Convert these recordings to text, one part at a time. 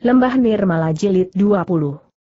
Lembah Nirmala Jilid 20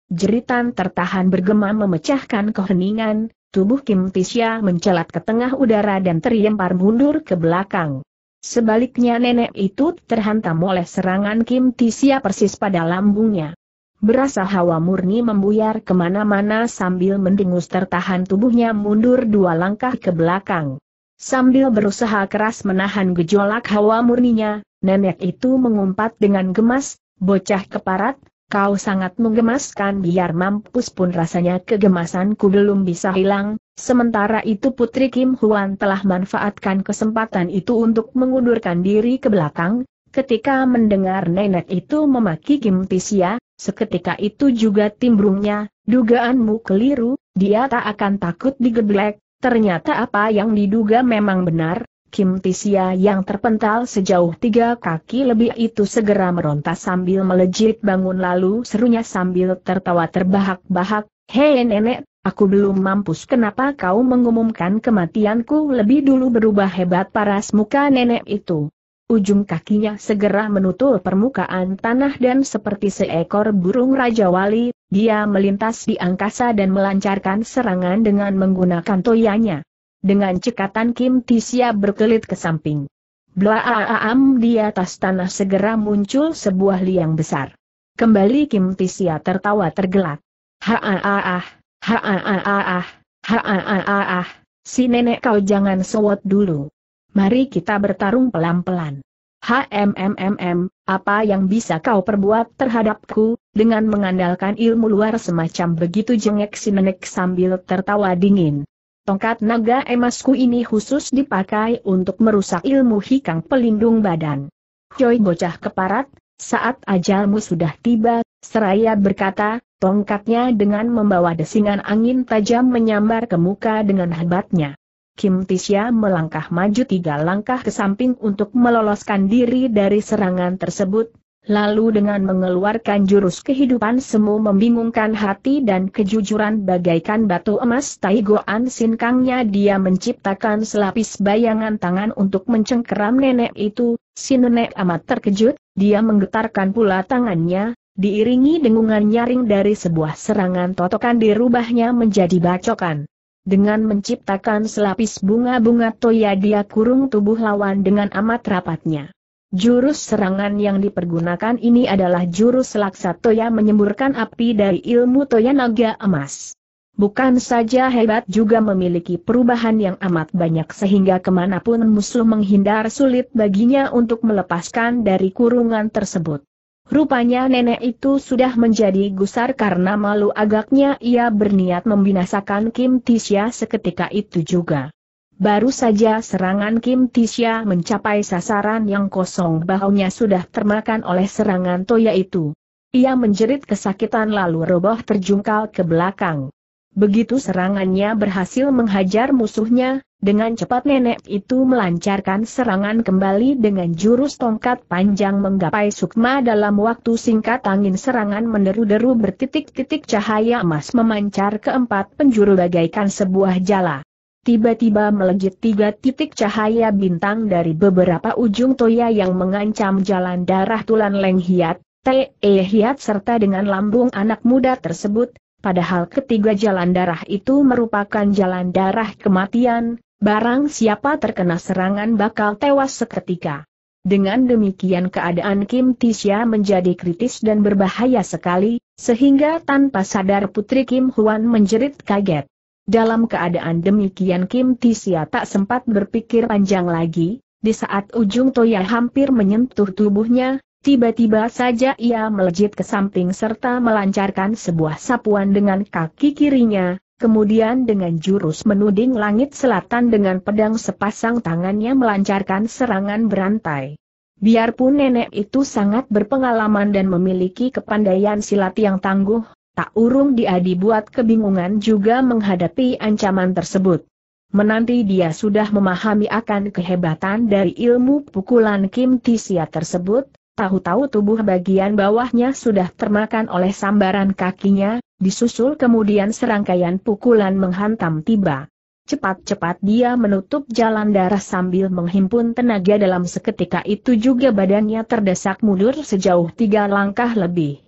Jeritan tertahan bergema memecahkan keheningan, tubuh Kim Tisya mencelat ke tengah udara dan terlempar mundur ke belakang. Sebaliknya nenek itu terhantam oleh serangan Kim Tisya persis pada lambungnya. Berasa hawa murni membuyar kemana-mana sambil mendengus tertahan tubuhnya mundur dua langkah ke belakang. Sambil berusaha keras menahan gejolak hawa murninya, nenek itu mengumpat dengan gemas, Bocah keparat, kau sangat menggemaskan biar mampus pun rasanya kegemasanku belum bisa hilang, sementara itu Putri Kim Huan telah manfaatkan kesempatan itu untuk mengundurkan diri ke belakang, ketika mendengar nenek itu memaki Kim Tisia, seketika itu juga timbrungnya, dugaanmu keliru, dia tak akan takut digeblek, ternyata apa yang diduga memang benar, Kim Tisia yang terpental sejauh tiga kaki lebih itu segera meronta sambil melejit bangun lalu serunya sambil tertawa terbahak-bahak, Hei nenek, aku belum mampus kenapa kau mengumumkan kematianku lebih dulu berubah hebat paras muka nenek itu. Ujung kakinya segera menutul permukaan tanah dan seperti seekor burung Raja Wali, dia melintas di angkasa dan melancarkan serangan dengan menggunakan toyanya. Dengan cekatan Kim Tisia berkelit ke samping. Blaaam di atas tanah segera muncul sebuah liang besar. Kembali Kim Tisia tertawa tergelak. Ha-ah-ah, ha-ah-ah, ha-ah-ah, si nenek kau jangan sewot dulu. Mari kita bertarung pelan-pelan. HMMMM, apa yang bisa kau perbuat terhadapku, dengan mengandalkan ilmu luar semacam begitu jengek si nenek sambil tertawa dingin. Tongkat naga emasku ini khusus dipakai untuk merusak ilmu hikang pelindung badan. Choi bocah keparat, saat ajalmu sudah tiba, seraya berkata, tongkatnya dengan membawa desingan angin tajam menyambar ke muka dengan hebatnya. Kim Tisya melangkah maju tiga langkah ke samping untuk meloloskan diri dari serangan tersebut, Lalu dengan mengeluarkan jurus kehidupan semu membingungkan hati dan kejujuran bagaikan batu emas Taigoan Sinkangnya dia menciptakan selapis bayangan tangan untuk mencengkeram nenek itu, si nenek amat terkejut, dia menggetarkan pula tangannya, diiringi dengungan nyaring dari sebuah serangan totokan dirubahnya menjadi bacokan. Dengan menciptakan selapis bunga-bunga toya dia kurung tubuh lawan dengan amat rapatnya. Jurus serangan yang dipergunakan ini adalah jurus laksa Toya menyemburkan api dari ilmu Toya Naga Emas. Bukan saja hebat juga memiliki perubahan yang amat banyak sehingga kemanapun musuh menghindar sulit baginya untuk melepaskan dari kurungan tersebut. Rupanya nenek itu sudah menjadi gusar karena malu agaknya ia berniat membinasakan Kim Tisha seketika itu juga. Baru saja serangan Kim Tisha mencapai sasaran yang kosong bahunya sudah termakan oleh serangan Toya itu. Ia menjerit kesakitan lalu roboh terjungkal ke belakang. Begitu serangannya berhasil menghajar musuhnya, dengan cepat nenek itu melancarkan serangan kembali dengan jurus tongkat panjang menggapai sukma dalam waktu singkat angin serangan meneru deru bertitik-titik cahaya emas memancar ke empat penjuru bagaikan sebuah jala. Tiba-tiba melejit tiga titik cahaya bintang dari beberapa ujung toya yang mengancam jalan darah Tulan Leng Hiat, Te e Hiat serta dengan lambung anak muda tersebut, padahal ketiga jalan darah itu merupakan jalan darah kematian, barang siapa terkena serangan bakal tewas seketika. Dengan demikian keadaan Kim Tisha menjadi kritis dan berbahaya sekali, sehingga tanpa sadar Putri Kim Huan menjerit kaget. Dalam keadaan demikian Kim Tisia tak sempat berpikir panjang lagi, di saat ujung toya hampir menyentuh tubuhnya, tiba-tiba saja ia melejit ke samping serta melancarkan sebuah sapuan dengan kaki kirinya, kemudian dengan jurus menuding langit selatan dengan pedang sepasang tangannya melancarkan serangan berantai. Biarpun nenek itu sangat berpengalaman dan memiliki kepandaian silat yang tangguh, tak urung dia dibuat kebingungan juga menghadapi ancaman tersebut. Menanti dia sudah memahami akan kehebatan dari ilmu pukulan Kim Tisia tersebut, tahu-tahu tubuh bagian bawahnya sudah termakan oleh sambaran kakinya, disusul kemudian serangkaian pukulan menghantam tiba. Cepat-cepat dia menutup jalan darah sambil menghimpun tenaga dalam seketika itu juga badannya terdesak mundur sejauh tiga langkah lebih.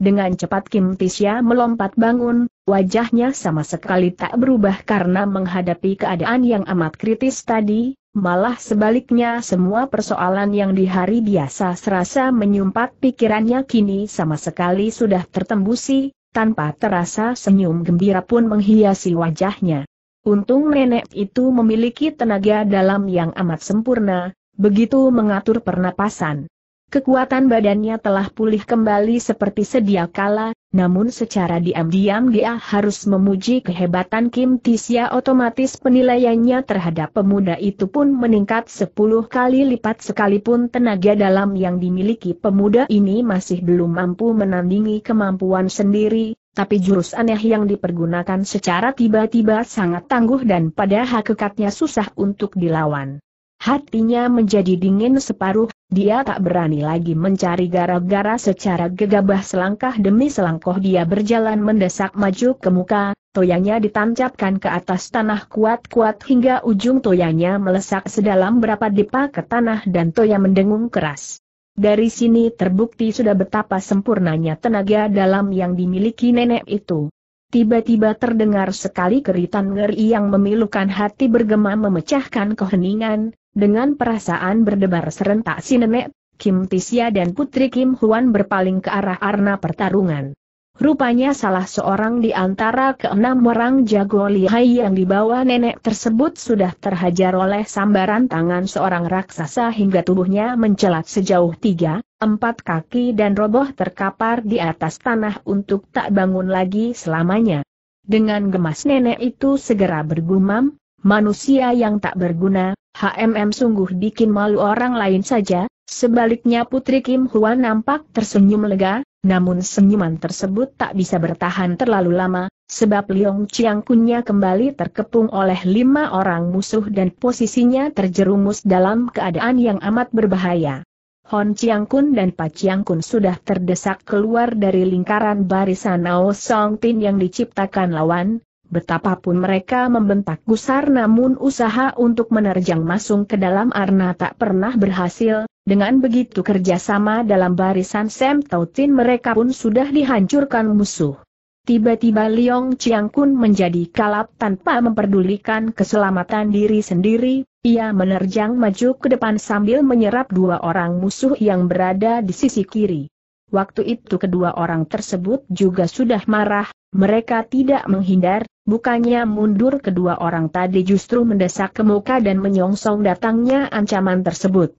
Dengan cepat Kim Tisya melompat bangun, wajahnya sama sekali tak berubah karena menghadapi keadaan yang amat kritis tadi, malah sebaliknya semua persoalan yang di hari biasa serasa menyumpat pikirannya kini sama sekali sudah tertembusi, tanpa terasa senyum gembira pun menghiasi wajahnya. Untung nenek itu memiliki tenaga dalam yang amat sempurna, begitu mengatur pernapasan. Kekuatan badannya telah pulih kembali seperti sedia kala, namun secara diam-diam dia harus memuji kehebatan Kim Tisya otomatis penilaiannya terhadap pemuda itu pun meningkat 10 kali lipat sekalipun tenaga dalam yang dimiliki pemuda ini masih belum mampu menandingi kemampuan sendiri, tapi jurus aneh yang dipergunakan secara tiba-tiba sangat tangguh dan pada hakikatnya susah untuk dilawan. Hatinya menjadi dingin separuh, dia tak berani lagi mencari gara-gara secara gegabah selangkah demi selangkah dia berjalan mendesak maju ke muka, toyanya ditancapkan ke atas tanah kuat-kuat hingga ujung toyanya melesak sedalam berapa dipa ke tanah dan toya mendengung keras. Dari sini terbukti sudah betapa sempurnanya tenaga dalam yang dimiliki nenek itu. Tiba-tiba terdengar sekali keritan ngeri yang memilukan hati bergema memecahkan keheningan, dengan perasaan berdebar serentak si Kim Tisia dan putri Kim Huan berpaling ke arah arna pertarungan. Rupanya salah seorang di antara keenam orang jago lihai yang dibawa nenek tersebut sudah terhajar oleh sambaran tangan seorang raksasa hingga tubuhnya mencelat sejauh tiga, empat kaki dan roboh terkapar di atas tanah untuk tak bangun lagi selamanya. Dengan gemas nenek itu segera bergumam, manusia yang tak berguna, HMM sungguh bikin malu orang lain saja, Sebaliknya Putri Kim Huan nampak tersenyum lega, namun senyuman tersebut tak bisa bertahan terlalu lama, sebab Liong Chiang Kunnya kembali terkepung oleh lima orang musuh dan posisinya terjerumus dalam keadaan yang amat berbahaya. Hon Chiang Kun dan Pa Chiang Kun sudah terdesak keluar dari lingkaran barisan Ao Song Tin yang diciptakan lawan, betapapun mereka membentak gusar namun usaha untuk menerjang masuk ke dalam arna tak pernah berhasil, dengan begitu kerjasama dalam barisan Sam Tautin mereka pun sudah dihancurkan musuh. Tiba-tiba Liong Chiang Kun menjadi kalap tanpa memperdulikan keselamatan diri sendiri, ia menerjang maju ke depan sambil menyerap dua orang musuh yang berada di sisi kiri. Waktu itu kedua orang tersebut juga sudah marah, mereka tidak menghindar, bukannya mundur kedua orang tadi justru mendesak ke muka dan menyongsong datangnya ancaman tersebut.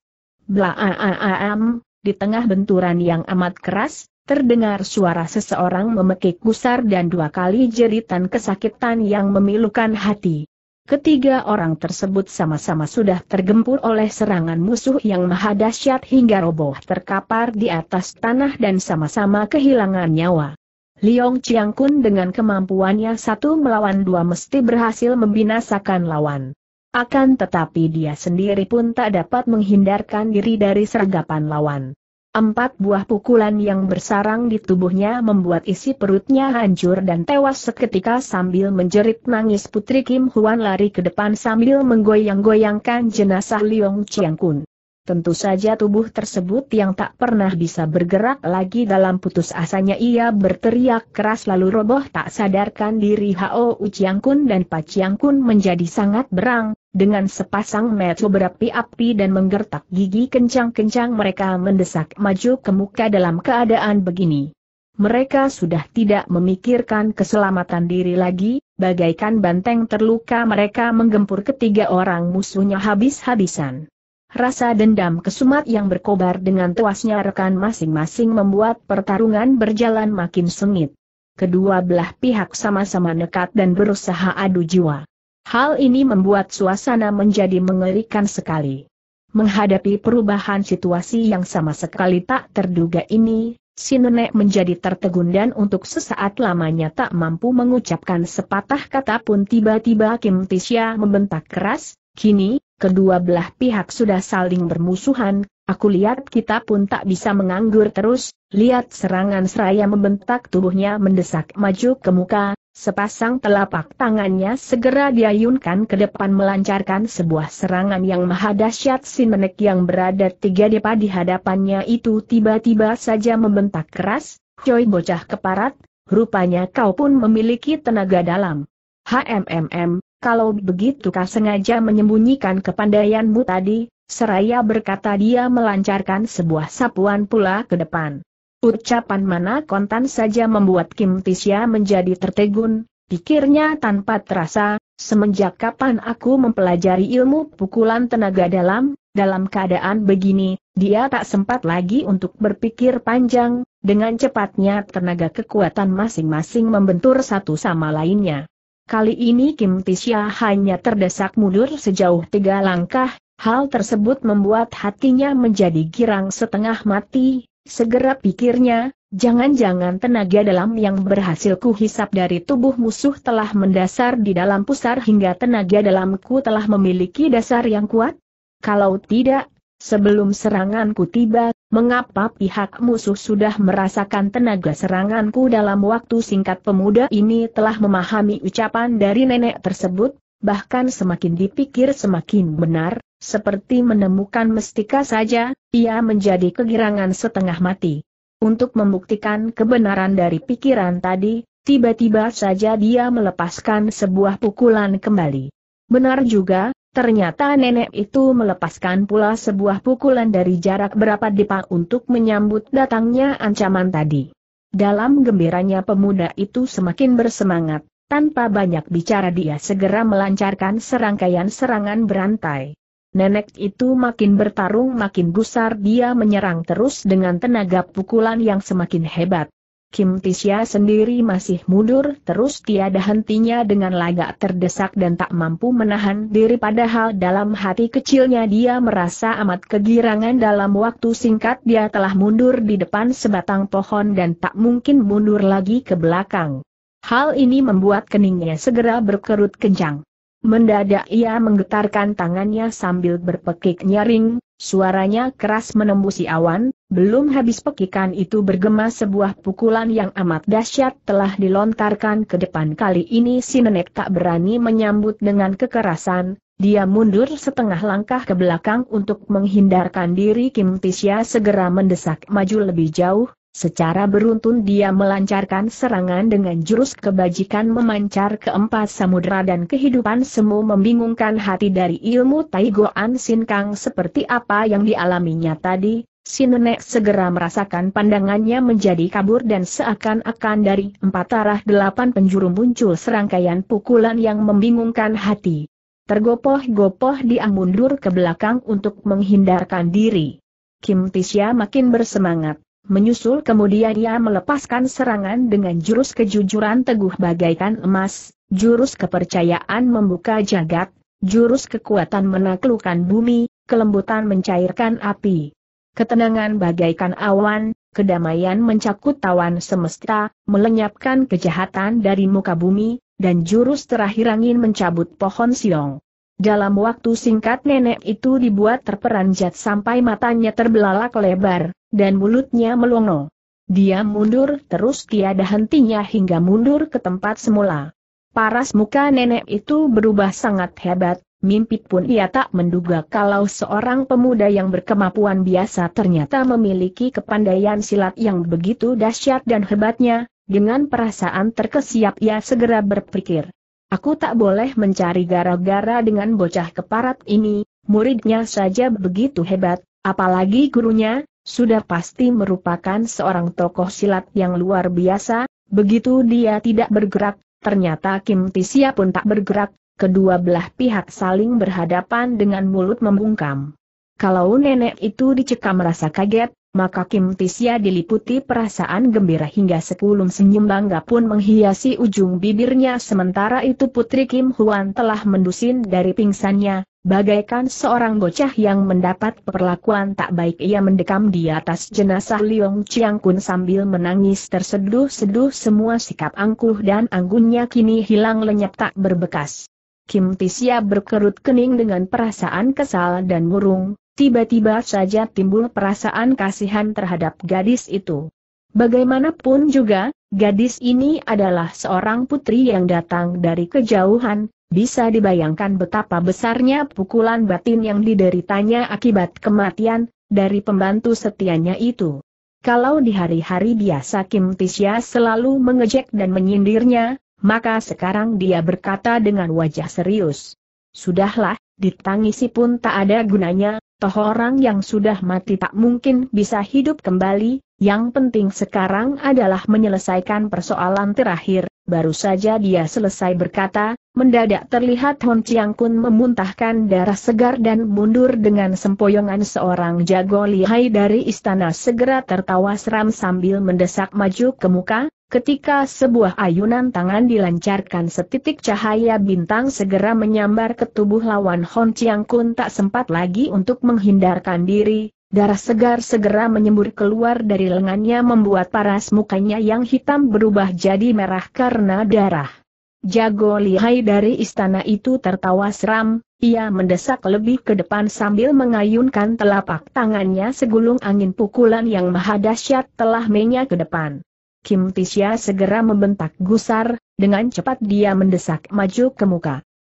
Blaaam, di tengah benturan yang amat keras, terdengar suara seseorang memekik gusar dan dua kali jeritan kesakitan yang memilukan hati. Ketiga orang tersebut sama-sama sudah tergempur oleh serangan musuh yang maha dahsyat hingga roboh terkapar di atas tanah dan sama-sama kehilangan nyawa. Liong Chiang Kun dengan kemampuannya satu melawan dua mesti berhasil membinasakan lawan. Akan tetapi dia sendiri pun tak dapat menghindarkan diri dari sergapan lawan. Empat buah pukulan yang bersarang di tubuhnya membuat isi perutnya hancur dan tewas seketika sambil menjerit nangis Putri Kim Huan lari ke depan sambil menggoyang-goyangkan jenazah Liong Chiang Kun. Tentu saja tubuh tersebut yang tak pernah bisa bergerak lagi dalam putus asanya ia berteriak keras lalu roboh tak sadarkan diri Hao Chiang Kun dan Pa Chiang Kun menjadi sangat berang, dengan sepasang mata berapi-api dan menggertak gigi kencang-kencang mereka mendesak maju ke muka dalam keadaan begini. Mereka sudah tidak memikirkan keselamatan diri lagi, bagaikan banteng terluka mereka menggempur ketiga orang musuhnya habis-habisan. Rasa dendam kesumat yang berkobar dengan tuasnya rekan masing-masing membuat pertarungan berjalan makin sengit. Kedua belah pihak sama-sama nekat dan berusaha adu jiwa. Hal ini membuat suasana menjadi mengerikan sekali. Menghadapi perubahan situasi yang sama sekali tak terduga ini, si nenek menjadi tertegun dan untuk sesaat lamanya tak mampu mengucapkan sepatah kata pun tiba-tiba Kim Tisya membentak keras, kini, kedua belah pihak sudah saling bermusuhan, aku lihat kita pun tak bisa menganggur terus, lihat serangan seraya membentak tubuhnya mendesak maju ke muka, Sepasang telapak tangannya segera diayunkan ke depan melancarkan sebuah serangan yang maha dahsyat sin menek yang berada tiga depa di hadapannya itu tiba-tiba saja membentak keras, Coy bocah keparat, rupanya kau pun memiliki tenaga dalam. HMMM, kalau begitu kau sengaja menyembunyikan kepandaianmu tadi, seraya berkata dia melancarkan sebuah sapuan pula ke depan. Ucapan mana kontan saja membuat Kim Tisya menjadi tertegun, pikirnya tanpa terasa, semenjak kapan aku mempelajari ilmu pukulan tenaga dalam, dalam keadaan begini, dia tak sempat lagi untuk berpikir panjang, dengan cepatnya tenaga kekuatan masing-masing membentur satu sama lainnya. Kali ini Kim Tisya hanya terdesak mundur sejauh tiga langkah, hal tersebut membuat hatinya menjadi girang setengah mati, Segera pikirnya, jangan-jangan tenaga dalam yang berhasil kuhisap dari tubuh musuh telah mendasar di dalam pusar hingga tenaga dalamku telah memiliki dasar yang kuat? Kalau tidak, sebelum seranganku tiba, mengapa pihak musuh sudah merasakan tenaga seranganku dalam waktu singkat pemuda ini telah memahami ucapan dari nenek tersebut, bahkan semakin dipikir semakin benar, seperti menemukan mestika saja, ia menjadi kegirangan setengah mati. Untuk membuktikan kebenaran dari pikiran tadi, tiba-tiba saja dia melepaskan sebuah pukulan kembali. Benar juga, ternyata nenek itu melepaskan pula sebuah pukulan dari jarak berapa depa untuk menyambut datangnya ancaman tadi. Dalam gembiranya pemuda itu semakin bersemangat, tanpa banyak bicara dia segera melancarkan serangkaian serangan berantai. Nenek itu makin bertarung makin gusar dia menyerang terus dengan tenaga pukulan yang semakin hebat. Kim Tisya sendiri masih mundur terus tiada hentinya dengan lagak terdesak dan tak mampu menahan diri padahal dalam hati kecilnya dia merasa amat kegirangan dalam waktu singkat dia telah mundur di depan sebatang pohon dan tak mungkin mundur lagi ke belakang. Hal ini membuat keningnya segera berkerut kencang. Mendadak ia menggetarkan tangannya sambil berpekik nyaring, suaranya keras menembusi awan, belum habis pekikan itu bergema sebuah pukulan yang amat dahsyat telah dilontarkan ke depan kali ini si nenek tak berani menyambut dengan kekerasan, dia mundur setengah langkah ke belakang untuk menghindarkan diri Kim Tisya segera mendesak maju lebih jauh, Secara beruntun dia melancarkan serangan dengan jurus kebajikan memancar ke empat samudera dan kehidupan semu membingungkan hati dari ilmu Taigoan Sin Kang seperti apa yang dialaminya tadi. Sinenek segera merasakan pandangannya menjadi kabur dan seakan-akan dari empat arah delapan penjuru muncul serangkaian pukulan yang membingungkan hati. Tergopoh-gopoh dia mundur ke belakang untuk menghindarkan diri. Kim Tisya makin bersemangat. Menyusul kemudian ia melepaskan serangan dengan jurus kejujuran teguh bagaikan emas, jurus kepercayaan membuka jagat, jurus kekuatan menaklukkan bumi, kelembutan mencairkan api. Ketenangan bagaikan awan, kedamaian mencakup tawan semesta, melenyapkan kejahatan dari muka bumi, dan jurus terakhir angin mencabut pohon siong. Dalam waktu singkat nenek itu dibuat terperanjat sampai matanya terbelalak lebar, dan mulutnya melongo. Dia mundur terus tiada hentinya hingga mundur ke tempat semula. Paras muka nenek itu berubah sangat hebat, mimpi pun ia tak menduga kalau seorang pemuda yang berkemampuan biasa ternyata memiliki kepandaian silat yang begitu dahsyat dan hebatnya, dengan perasaan terkesiap ia segera berpikir. Aku tak boleh mencari gara-gara dengan bocah keparat ini, muridnya saja begitu hebat, apalagi gurunya, sudah pasti merupakan seorang tokoh silat yang luar biasa, begitu dia tidak bergerak, ternyata Kim Tisia pun tak bergerak, kedua belah pihak saling berhadapan dengan mulut membungkam. Kalau nenek itu dicekam rasa kaget, maka Kim Tisya diliputi perasaan gembira hingga sekulum senyum bangga pun menghiasi ujung bibirnya sementara itu Putri Kim Huan telah mendusin dari pingsannya, bagaikan seorang bocah yang mendapat perlakuan tak baik ia mendekam di atas jenazah Liong Chiang Kun sambil menangis terseduh-seduh semua sikap angkuh dan anggunnya kini hilang lenyap tak berbekas. Kim Tisya berkerut kening dengan perasaan kesal dan murung, Tiba-tiba saja timbul perasaan kasihan terhadap gadis itu. Bagaimanapun juga, gadis ini adalah seorang putri yang datang dari kejauhan, bisa dibayangkan betapa besarnya pukulan batin yang dideritanya akibat kematian, dari pembantu setianya itu. Kalau di hari-hari biasa Kim Tisya selalu mengejek dan menyindirnya, maka sekarang dia berkata dengan wajah serius. Sudahlah, ditangisi pun tak ada gunanya, Toh orang yang sudah mati tak mungkin bisa hidup kembali, yang penting sekarang adalah menyelesaikan persoalan terakhir. Baru saja dia selesai berkata, mendadak terlihat Hon Chiang Kun memuntahkan darah segar dan mundur dengan sempoyongan seorang jago lihai dari istana segera tertawa seram sambil mendesak maju ke muka, Ketika sebuah ayunan tangan dilancarkan setitik cahaya bintang segera menyambar ke tubuh lawan Hon Chiang Kun tak sempat lagi untuk menghindarkan diri, darah segar segera menyembur keluar dari lengannya membuat paras mukanya yang hitam berubah jadi merah karena darah. Jago lihai dari istana itu tertawa seram, ia mendesak lebih ke depan sambil mengayunkan telapak tangannya segulung angin pukulan yang maha dahsyat telah menya ke depan. Kim Tisya segera membentak gusar, dengan cepat dia mendesak maju ke muka.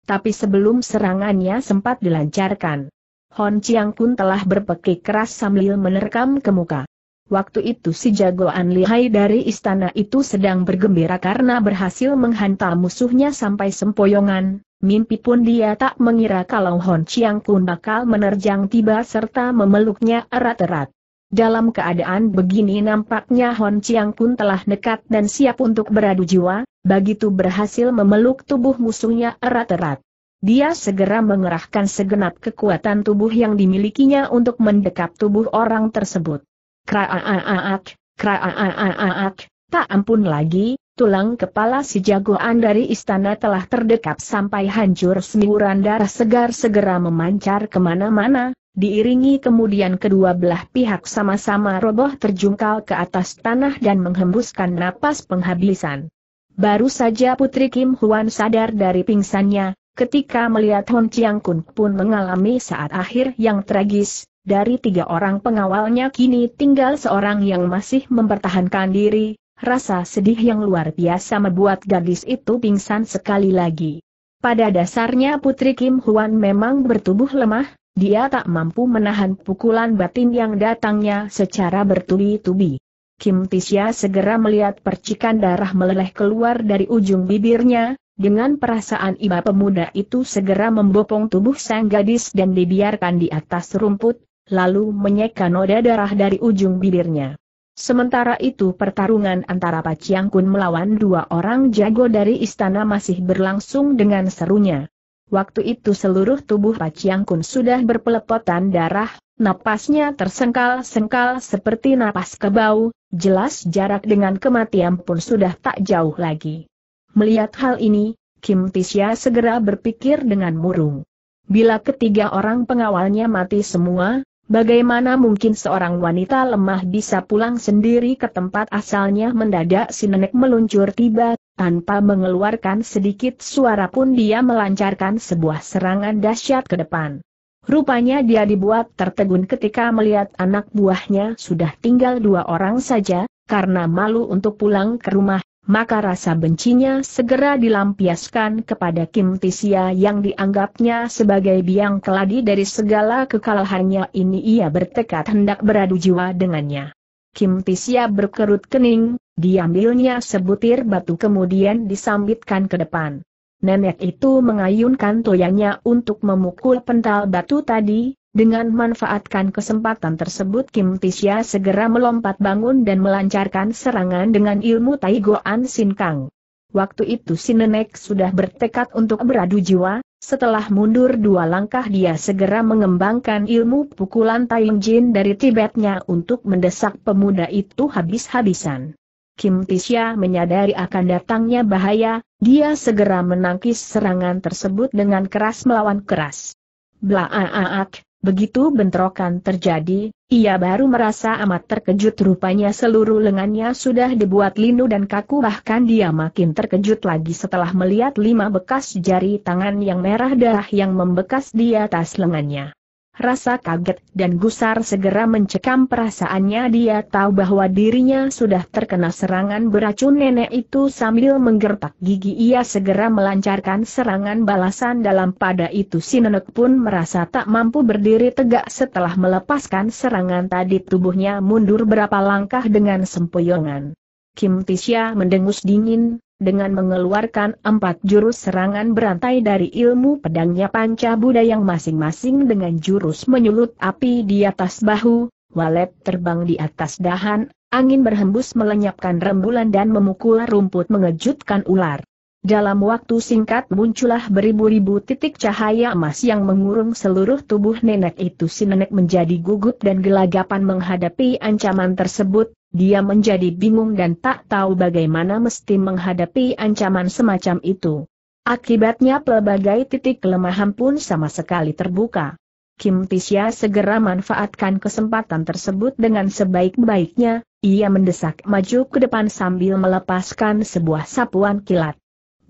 Tapi sebelum serangannya sempat dilancarkan, Hon Chiang Kun telah berpekik keras sambil menerkam ke muka. Waktu itu si jagoan lihai dari istana itu sedang bergembira karena berhasil menghantam musuhnya sampai sempoyongan, mimpi pun dia tak mengira kalau Hon Chiang Kun bakal menerjang tiba serta memeluknya erat-erat. Dalam keadaan begini nampaknya Hon Chiang pun telah nekat dan siap untuk beradu jiwa, begitu berhasil memeluk tubuh musuhnya erat-erat. Dia segera mengerahkan segenap kekuatan tubuh yang dimilikinya untuk mendekap tubuh orang tersebut. Kraaaaak, kraaaaak, tak ampun lagi, tulang kepala si jagoan dari istana telah terdekap sampai hancur Semburan darah segar segera memancar kemana-mana, diiringi kemudian kedua belah pihak sama-sama roboh terjungkal ke atas tanah dan menghembuskan napas penghabisan. Baru saja Putri Kim Huan sadar dari pingsannya, ketika melihat Hon Chiang Kun pun mengalami saat akhir yang tragis, dari tiga orang pengawalnya kini tinggal seorang yang masih mempertahankan diri, rasa sedih yang luar biasa membuat gadis itu pingsan sekali lagi. Pada dasarnya Putri Kim Huan memang bertubuh lemah, dia tak mampu menahan pukulan batin yang datangnya secara bertubi-tubi. Kim Tisya segera melihat percikan darah meleleh keluar dari ujung bibirnya, dengan perasaan iba pemuda itu segera membopong tubuh sang gadis dan dibiarkan di atas rumput, lalu menyeka noda darah dari ujung bibirnya. Sementara itu pertarungan antara Pak Chiang Kun melawan dua orang jago dari istana masih berlangsung dengan serunya. Waktu itu seluruh tubuh Pak Paciang Kun sudah berpelepotan darah, napasnya tersengkal-sengkal seperti napas kebau, jelas jarak dengan kematian pun sudah tak jauh lagi. Melihat hal ini, Kim Tisya segera berpikir dengan murung. Bila ketiga orang pengawalnya mati semua, Bagaimana mungkin seorang wanita lemah bisa pulang sendiri ke tempat asalnya mendadak si nenek meluncur tiba, tanpa mengeluarkan sedikit suara pun dia melancarkan sebuah serangan dahsyat ke depan. Rupanya dia dibuat tertegun ketika melihat anak buahnya sudah tinggal dua orang saja, karena malu untuk pulang ke rumah, maka rasa bencinya segera dilampiaskan kepada Kim Tisia yang dianggapnya sebagai biang keladi dari segala kekalahannya ini ia bertekad hendak beradu jiwa dengannya. Kim Tisia berkerut kening, diambilnya sebutir batu kemudian disambitkan ke depan. Nenek itu mengayunkan toyanya untuk memukul pental batu tadi, dengan manfaatkan kesempatan tersebut Kim Tisya segera melompat bangun dan melancarkan serangan dengan ilmu Taigoan Sin Kang. Waktu itu si nenek sudah bertekad untuk beradu jiwa, setelah mundur dua langkah dia segera mengembangkan ilmu pukulan Taing Jin dari Tibetnya untuk mendesak pemuda itu habis-habisan. Kim Tisya menyadari akan datangnya bahaya, dia segera menangkis serangan tersebut dengan keras melawan keras. Blaaaak, Begitu bentrokan terjadi, ia baru merasa amat terkejut rupanya seluruh lengannya sudah dibuat linu dan kaku bahkan dia makin terkejut lagi setelah melihat lima bekas jari tangan yang merah darah yang membekas di atas lengannya. Rasa kaget dan gusar segera mencekam perasaannya dia tahu bahwa dirinya sudah terkena serangan beracun nenek itu sambil menggertak gigi ia segera melancarkan serangan balasan dalam pada itu si nenek pun merasa tak mampu berdiri tegak setelah melepaskan serangan tadi tubuhnya mundur berapa langkah dengan sempoyongan. Kim Tisha mendengus dingin, dengan mengeluarkan empat jurus serangan berantai dari ilmu pedangnya panca Buddha yang masing-masing dengan jurus menyulut api di atas bahu, walet terbang di atas dahan, angin berhembus melenyapkan rembulan dan memukul rumput mengejutkan ular. Dalam waktu singkat muncullah beribu-ribu titik cahaya emas yang mengurung seluruh tubuh nenek itu si nenek menjadi gugup dan gelagapan menghadapi ancaman tersebut, dia menjadi bingung dan tak tahu bagaimana mesti menghadapi ancaman semacam itu. Akibatnya pelbagai titik kelemahan pun sama sekali terbuka. Kim Tisya segera manfaatkan kesempatan tersebut dengan sebaik-baiknya, ia mendesak maju ke depan sambil melepaskan sebuah sapuan kilat.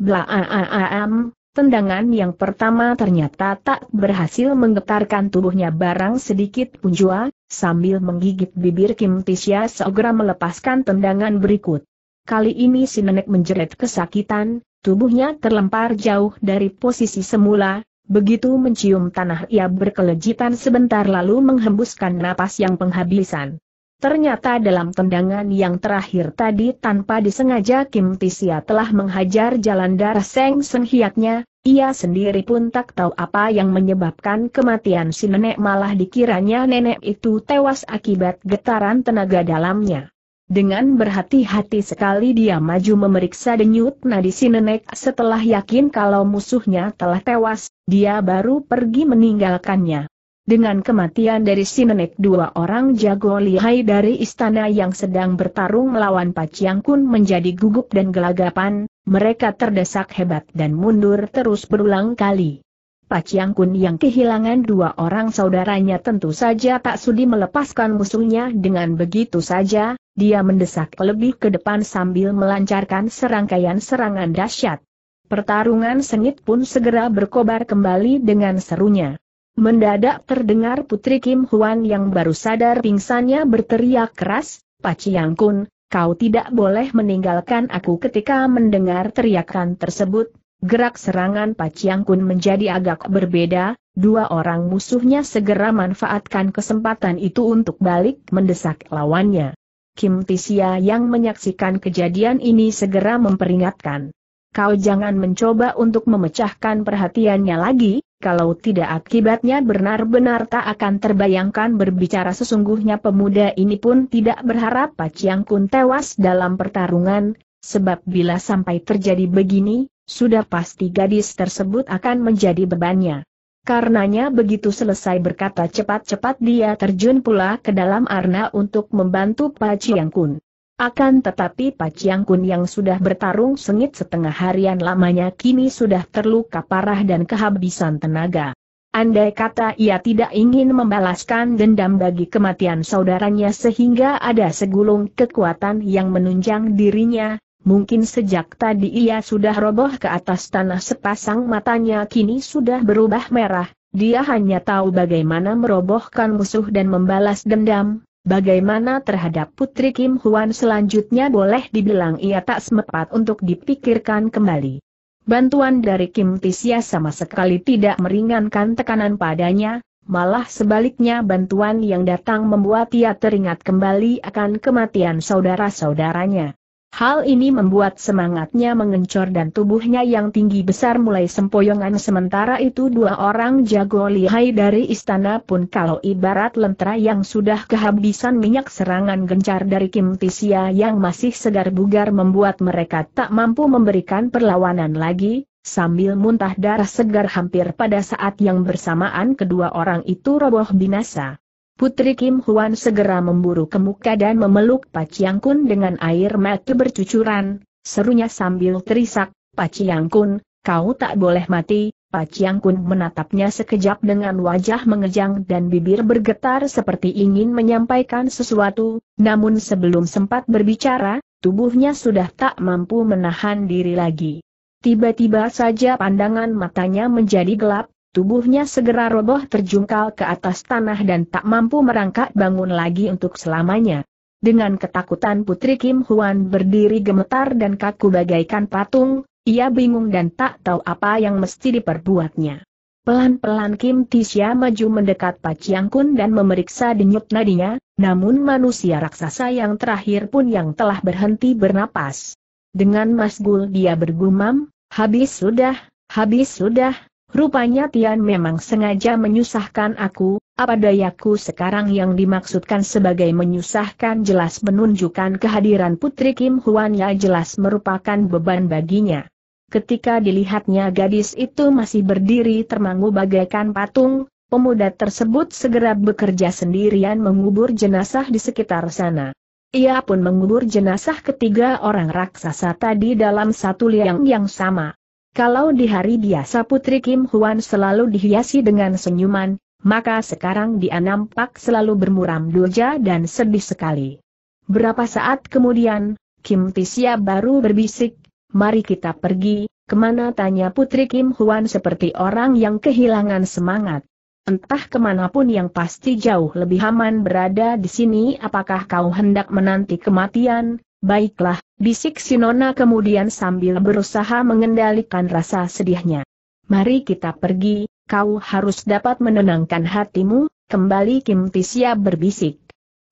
Blaam, Tendangan yang pertama ternyata tak berhasil menggetarkan tubuhnya barang sedikit pun jua, sambil menggigit bibir Kim Tisya segera melepaskan tendangan berikut. Kali ini si nenek menjerit kesakitan, tubuhnya terlempar jauh dari posisi semula, begitu mencium tanah ia berkelejitan sebentar lalu menghembuskan napas yang penghabisan. Ternyata dalam tendangan yang terakhir tadi tanpa disengaja Kim Tisia telah menghajar jalan darah Seng Senghiatnya, ia sendiri pun tak tahu apa yang menyebabkan kematian si nenek malah dikiranya nenek itu tewas akibat getaran tenaga dalamnya. Dengan berhati-hati sekali dia maju memeriksa denyut nadi si nenek setelah yakin kalau musuhnya telah tewas, dia baru pergi meninggalkannya. Dengan kematian dari si nenek dua orang jago lihai dari istana yang sedang bertarung melawan Paciang Kun menjadi gugup dan gelagapan, mereka terdesak hebat dan mundur terus berulang kali. Paciang Kun yang kehilangan dua orang saudaranya tentu saja tak sudi melepaskan musuhnya dengan begitu saja, dia mendesak lebih ke depan sambil melancarkan serangkaian serangan dahsyat. Pertarungan sengit pun segera berkobar kembali dengan serunya. Mendadak terdengar Putri Kim Huan yang baru sadar pingsannya berteriak keras, Yang Kun, kau tidak boleh meninggalkan aku ketika mendengar teriakan tersebut. Gerak serangan Yang Kun menjadi agak berbeda, dua orang musuhnya segera manfaatkan kesempatan itu untuk balik mendesak lawannya. Kim Tisia yang menyaksikan kejadian ini segera memperingatkan. Kau jangan mencoba untuk memecahkan perhatiannya lagi, kalau tidak akibatnya benar-benar tak akan terbayangkan berbicara sesungguhnya pemuda ini pun tidak berharap Paciang Kun tewas dalam pertarungan, sebab bila sampai terjadi begini, sudah pasti gadis tersebut akan menjadi bebannya. Karenanya begitu selesai berkata cepat-cepat dia terjun pula ke dalam arna untuk membantu Paciang Kun. Akan tetapi Paciang Kun yang sudah bertarung sengit setengah harian lamanya kini sudah terluka parah dan kehabisan tenaga. Andai kata ia tidak ingin membalaskan dendam bagi kematian saudaranya sehingga ada segulung kekuatan yang menunjang dirinya, mungkin sejak tadi ia sudah roboh ke atas tanah sepasang matanya kini sudah berubah merah, dia hanya tahu bagaimana merobohkan musuh dan membalas dendam, Bagaimana terhadap Putri Kim Huan selanjutnya boleh dibilang ia tak sempat untuk dipikirkan kembali. Bantuan dari Kim Tisya sama sekali tidak meringankan tekanan padanya, malah sebaliknya bantuan yang datang membuat ia teringat kembali akan kematian saudara-saudaranya. Hal ini membuat semangatnya mengencor dan tubuhnya yang tinggi besar mulai sempoyongan sementara itu dua orang jago lihai dari istana pun kalau ibarat lentera yang sudah kehabisan minyak serangan gencar dari Kim Tisia yang masih segar bugar membuat mereka tak mampu memberikan perlawanan lagi, sambil muntah darah segar hampir pada saat yang bersamaan kedua orang itu roboh binasa. Putri Kim Huan segera memburu kemuka dan memeluk Pak Chiang Kun dengan air mata bercucuran, serunya sambil terisak, Pak Chiang Kun, kau tak boleh mati, Pak Chiang Kun menatapnya sekejap dengan wajah mengejang dan bibir bergetar seperti ingin menyampaikan sesuatu, namun sebelum sempat berbicara, tubuhnya sudah tak mampu menahan diri lagi. Tiba-tiba saja pandangan matanya menjadi gelap, Tubuhnya segera roboh terjungkal ke atas tanah dan tak mampu merangkak bangun lagi untuk selamanya. Dengan ketakutan Putri Kim Huan berdiri gemetar dan kaku bagaikan patung, ia bingung dan tak tahu apa yang mesti diperbuatnya. Pelan-pelan Kim Tisya maju mendekat Pak Chiang Kun dan memeriksa denyut nadinya, namun manusia raksasa yang terakhir pun yang telah berhenti bernapas. Dengan masgul dia bergumam, habis sudah, habis sudah, Rupanya Tian memang sengaja menyusahkan aku, apa dayaku sekarang yang dimaksudkan sebagai menyusahkan jelas menunjukkan kehadiran Putri Kim Huan ya jelas merupakan beban baginya. Ketika dilihatnya gadis itu masih berdiri termangu bagaikan patung, pemuda tersebut segera bekerja sendirian mengubur jenazah di sekitar sana. Ia pun mengubur jenazah ketiga orang raksasa tadi dalam satu liang yang sama. Kalau di hari biasa Putri Kim Huan selalu dihiasi dengan senyuman, maka sekarang dia nampak selalu bermuram durja dan sedih sekali. Berapa saat kemudian, Kim Tisia baru berbisik, mari kita pergi, kemana tanya Putri Kim Huan seperti orang yang kehilangan semangat. Entah kemanapun yang pasti jauh lebih aman berada di sini apakah kau hendak menanti kematian, Baiklah, bisik Sinona kemudian sambil berusaha mengendalikan rasa sedihnya. Mari kita pergi, kau harus dapat menenangkan hatimu, kembali Kim Tisia berbisik.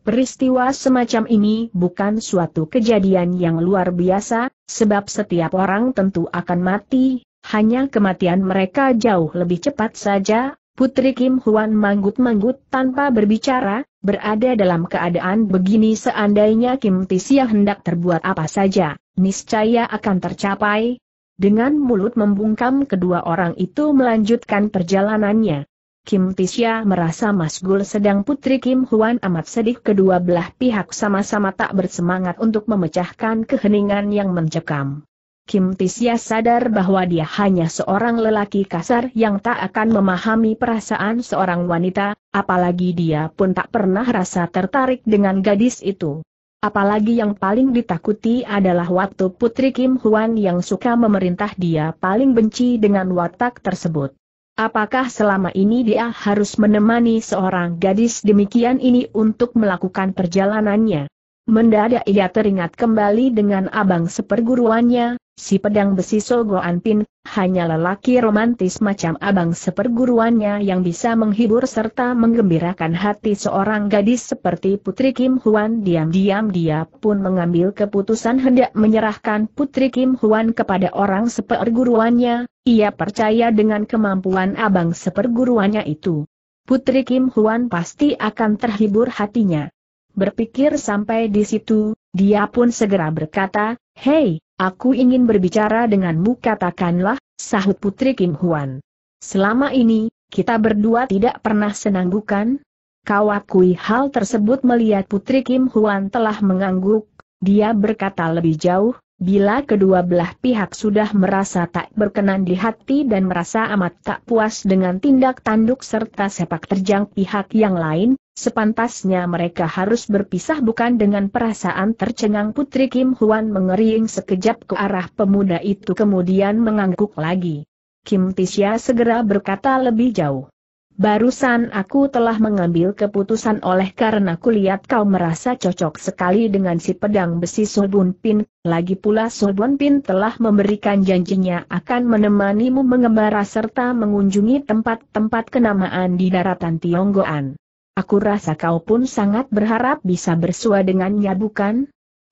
Peristiwa semacam ini bukan suatu kejadian yang luar biasa, sebab setiap orang tentu akan mati, hanya kematian mereka jauh lebih cepat saja, Putri Kim Huan manggut-manggut tanpa berbicara, berada dalam keadaan begini seandainya Kim Tisia hendak terbuat apa saja, niscaya akan tercapai. Dengan mulut membungkam kedua orang itu melanjutkan perjalanannya. Kim Tisya merasa masgul sedang Putri Kim Huan amat sedih kedua belah pihak sama-sama tak bersemangat untuk memecahkan keheningan yang mencekam. Kim Tisya sadar bahwa dia hanya seorang lelaki kasar yang tak akan memahami perasaan seorang wanita, apalagi dia pun tak pernah rasa tertarik dengan gadis itu. Apalagi yang paling ditakuti adalah waktu Putri Kim Huan yang suka memerintah dia paling benci dengan watak tersebut. Apakah selama ini dia harus menemani seorang gadis demikian ini untuk melakukan perjalanannya? Mendadak ia teringat kembali dengan abang seperguruannya, Si pedang besi Sogo Anpin, hanya lelaki romantis macam abang seperguruannya yang bisa menghibur serta menggembirakan hati seorang gadis seperti Putri Kim Huan. Diam-diam dia pun mengambil keputusan hendak menyerahkan Putri Kim Huan kepada orang seperguruannya, ia percaya dengan kemampuan abang seperguruannya itu. Putri Kim Huan pasti akan terhibur hatinya. Berpikir sampai di situ, dia pun segera berkata, Hei, Aku ingin berbicara denganmu katakanlah, sahut Putri Kim Huan. Selama ini, kita berdua tidak pernah senang bukan? Kau akui hal tersebut melihat Putri Kim Huan telah mengangguk, dia berkata lebih jauh, Bila kedua belah pihak sudah merasa tak berkenan di hati dan merasa amat tak puas dengan tindak tanduk serta sepak terjang pihak yang lain, sepantasnya mereka harus berpisah bukan dengan perasaan tercengang Putri Kim Huan mengering sekejap ke arah pemuda itu kemudian mengangguk lagi. Kim Tisya segera berkata lebih jauh. Barusan aku telah mengambil keputusan oleh karena kulihat kau merasa cocok sekali dengan si pedang besi Solbun Pin, lagi pula Solbun Pin telah memberikan janjinya akan menemanimu mengembara serta mengunjungi tempat-tempat kenamaan di daratan Tionggoan. Aku rasa kau pun sangat berharap bisa bersua dengannya bukan?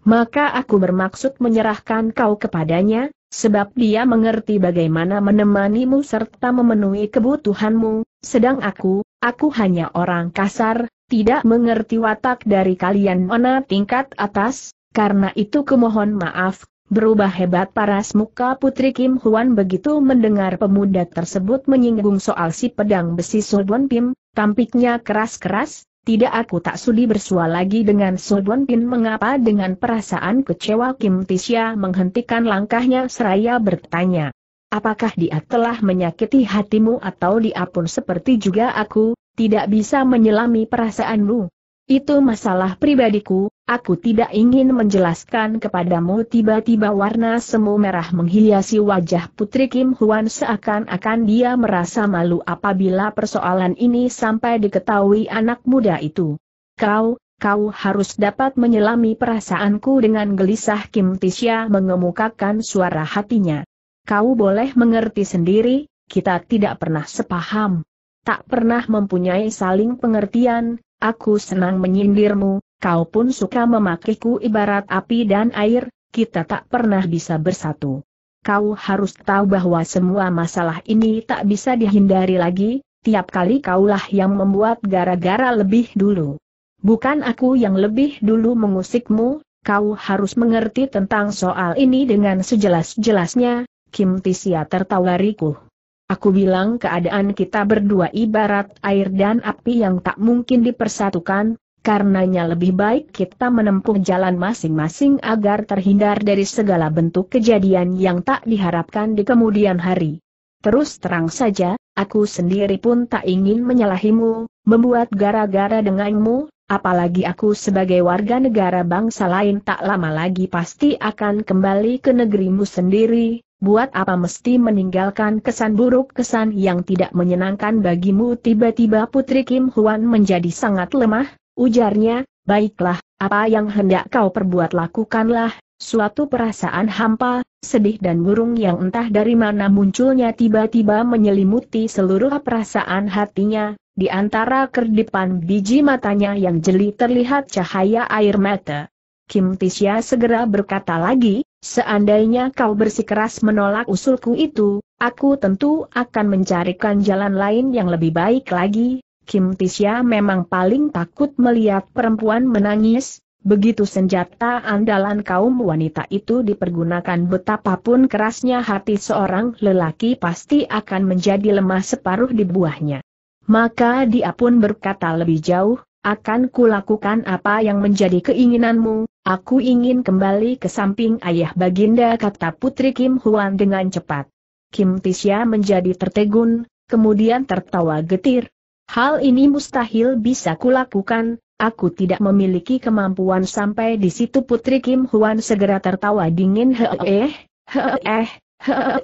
maka aku bermaksud menyerahkan kau kepadanya, sebab dia mengerti bagaimana menemanimu serta memenuhi kebutuhanmu, sedang aku, aku hanya orang kasar, tidak mengerti watak dari kalian mana tingkat atas, karena itu kumohon maaf, berubah hebat paras muka Putri Kim Huan begitu mendengar pemuda tersebut menyinggung soal si pedang besi Sobon Pim, tampiknya keras-keras, tidak aku tak sudi bersua lagi dengan Sobon Pin mengapa dengan perasaan kecewa Kim Tisya menghentikan langkahnya seraya bertanya. Apakah dia telah menyakiti hatimu atau dia pun seperti juga aku, tidak bisa menyelami perasaanmu? Itu masalah pribadiku, Aku tidak ingin menjelaskan kepadamu tiba-tiba warna semu merah menghiasi wajah Putri Kim Huan seakan-akan dia merasa malu apabila persoalan ini sampai diketahui anak muda itu. Kau, kau harus dapat menyelami perasaanku dengan gelisah Kim Tisya mengemukakan suara hatinya. Kau boleh mengerti sendiri, kita tidak pernah sepaham. Tak pernah mempunyai saling pengertian, aku senang menyindirmu, kau pun suka memakiku ibarat api dan air, kita tak pernah bisa bersatu. Kau harus tahu bahwa semua masalah ini tak bisa dihindari lagi, tiap kali kaulah yang membuat gara-gara lebih dulu. Bukan aku yang lebih dulu mengusikmu, kau harus mengerti tentang soal ini dengan sejelas-jelasnya, Kim Tisia tertawa rikuh. Aku bilang keadaan kita berdua ibarat air dan api yang tak mungkin dipersatukan, Karenanya lebih baik kita menempuh jalan masing-masing agar terhindar dari segala bentuk kejadian yang tak diharapkan di kemudian hari. Terus terang saja, aku sendiri pun tak ingin menyalahimu, membuat gara-gara denganmu, apalagi aku sebagai warga negara bangsa lain tak lama lagi pasti akan kembali ke negerimu sendiri, buat apa mesti meninggalkan kesan buruk kesan yang tidak menyenangkan bagimu tiba-tiba Putri Kim Huan menjadi sangat lemah, Ujarnya, baiklah, apa yang hendak kau perbuat lakukanlah, suatu perasaan hampa, sedih dan burung yang entah dari mana munculnya tiba-tiba menyelimuti seluruh perasaan hatinya, di antara kerdipan biji matanya yang jeli terlihat cahaya air mata. Kim Tisya segera berkata lagi, seandainya kau bersikeras menolak usulku itu, aku tentu akan mencarikan jalan lain yang lebih baik lagi, Kim Tisya memang paling takut melihat perempuan menangis, begitu senjata andalan kaum wanita itu dipergunakan betapapun kerasnya hati seorang lelaki pasti akan menjadi lemah separuh di buahnya. Maka dia pun berkata lebih jauh, akan kulakukan apa yang menjadi keinginanmu, aku ingin kembali ke samping ayah baginda kata Putri Kim Huan dengan cepat. Kim Tisya menjadi tertegun, kemudian tertawa getir, Hal ini mustahil bisa kulakukan, aku tidak memiliki kemampuan sampai di situ Putri Kim Huan segera tertawa dingin heeh, eh, heeh, eh,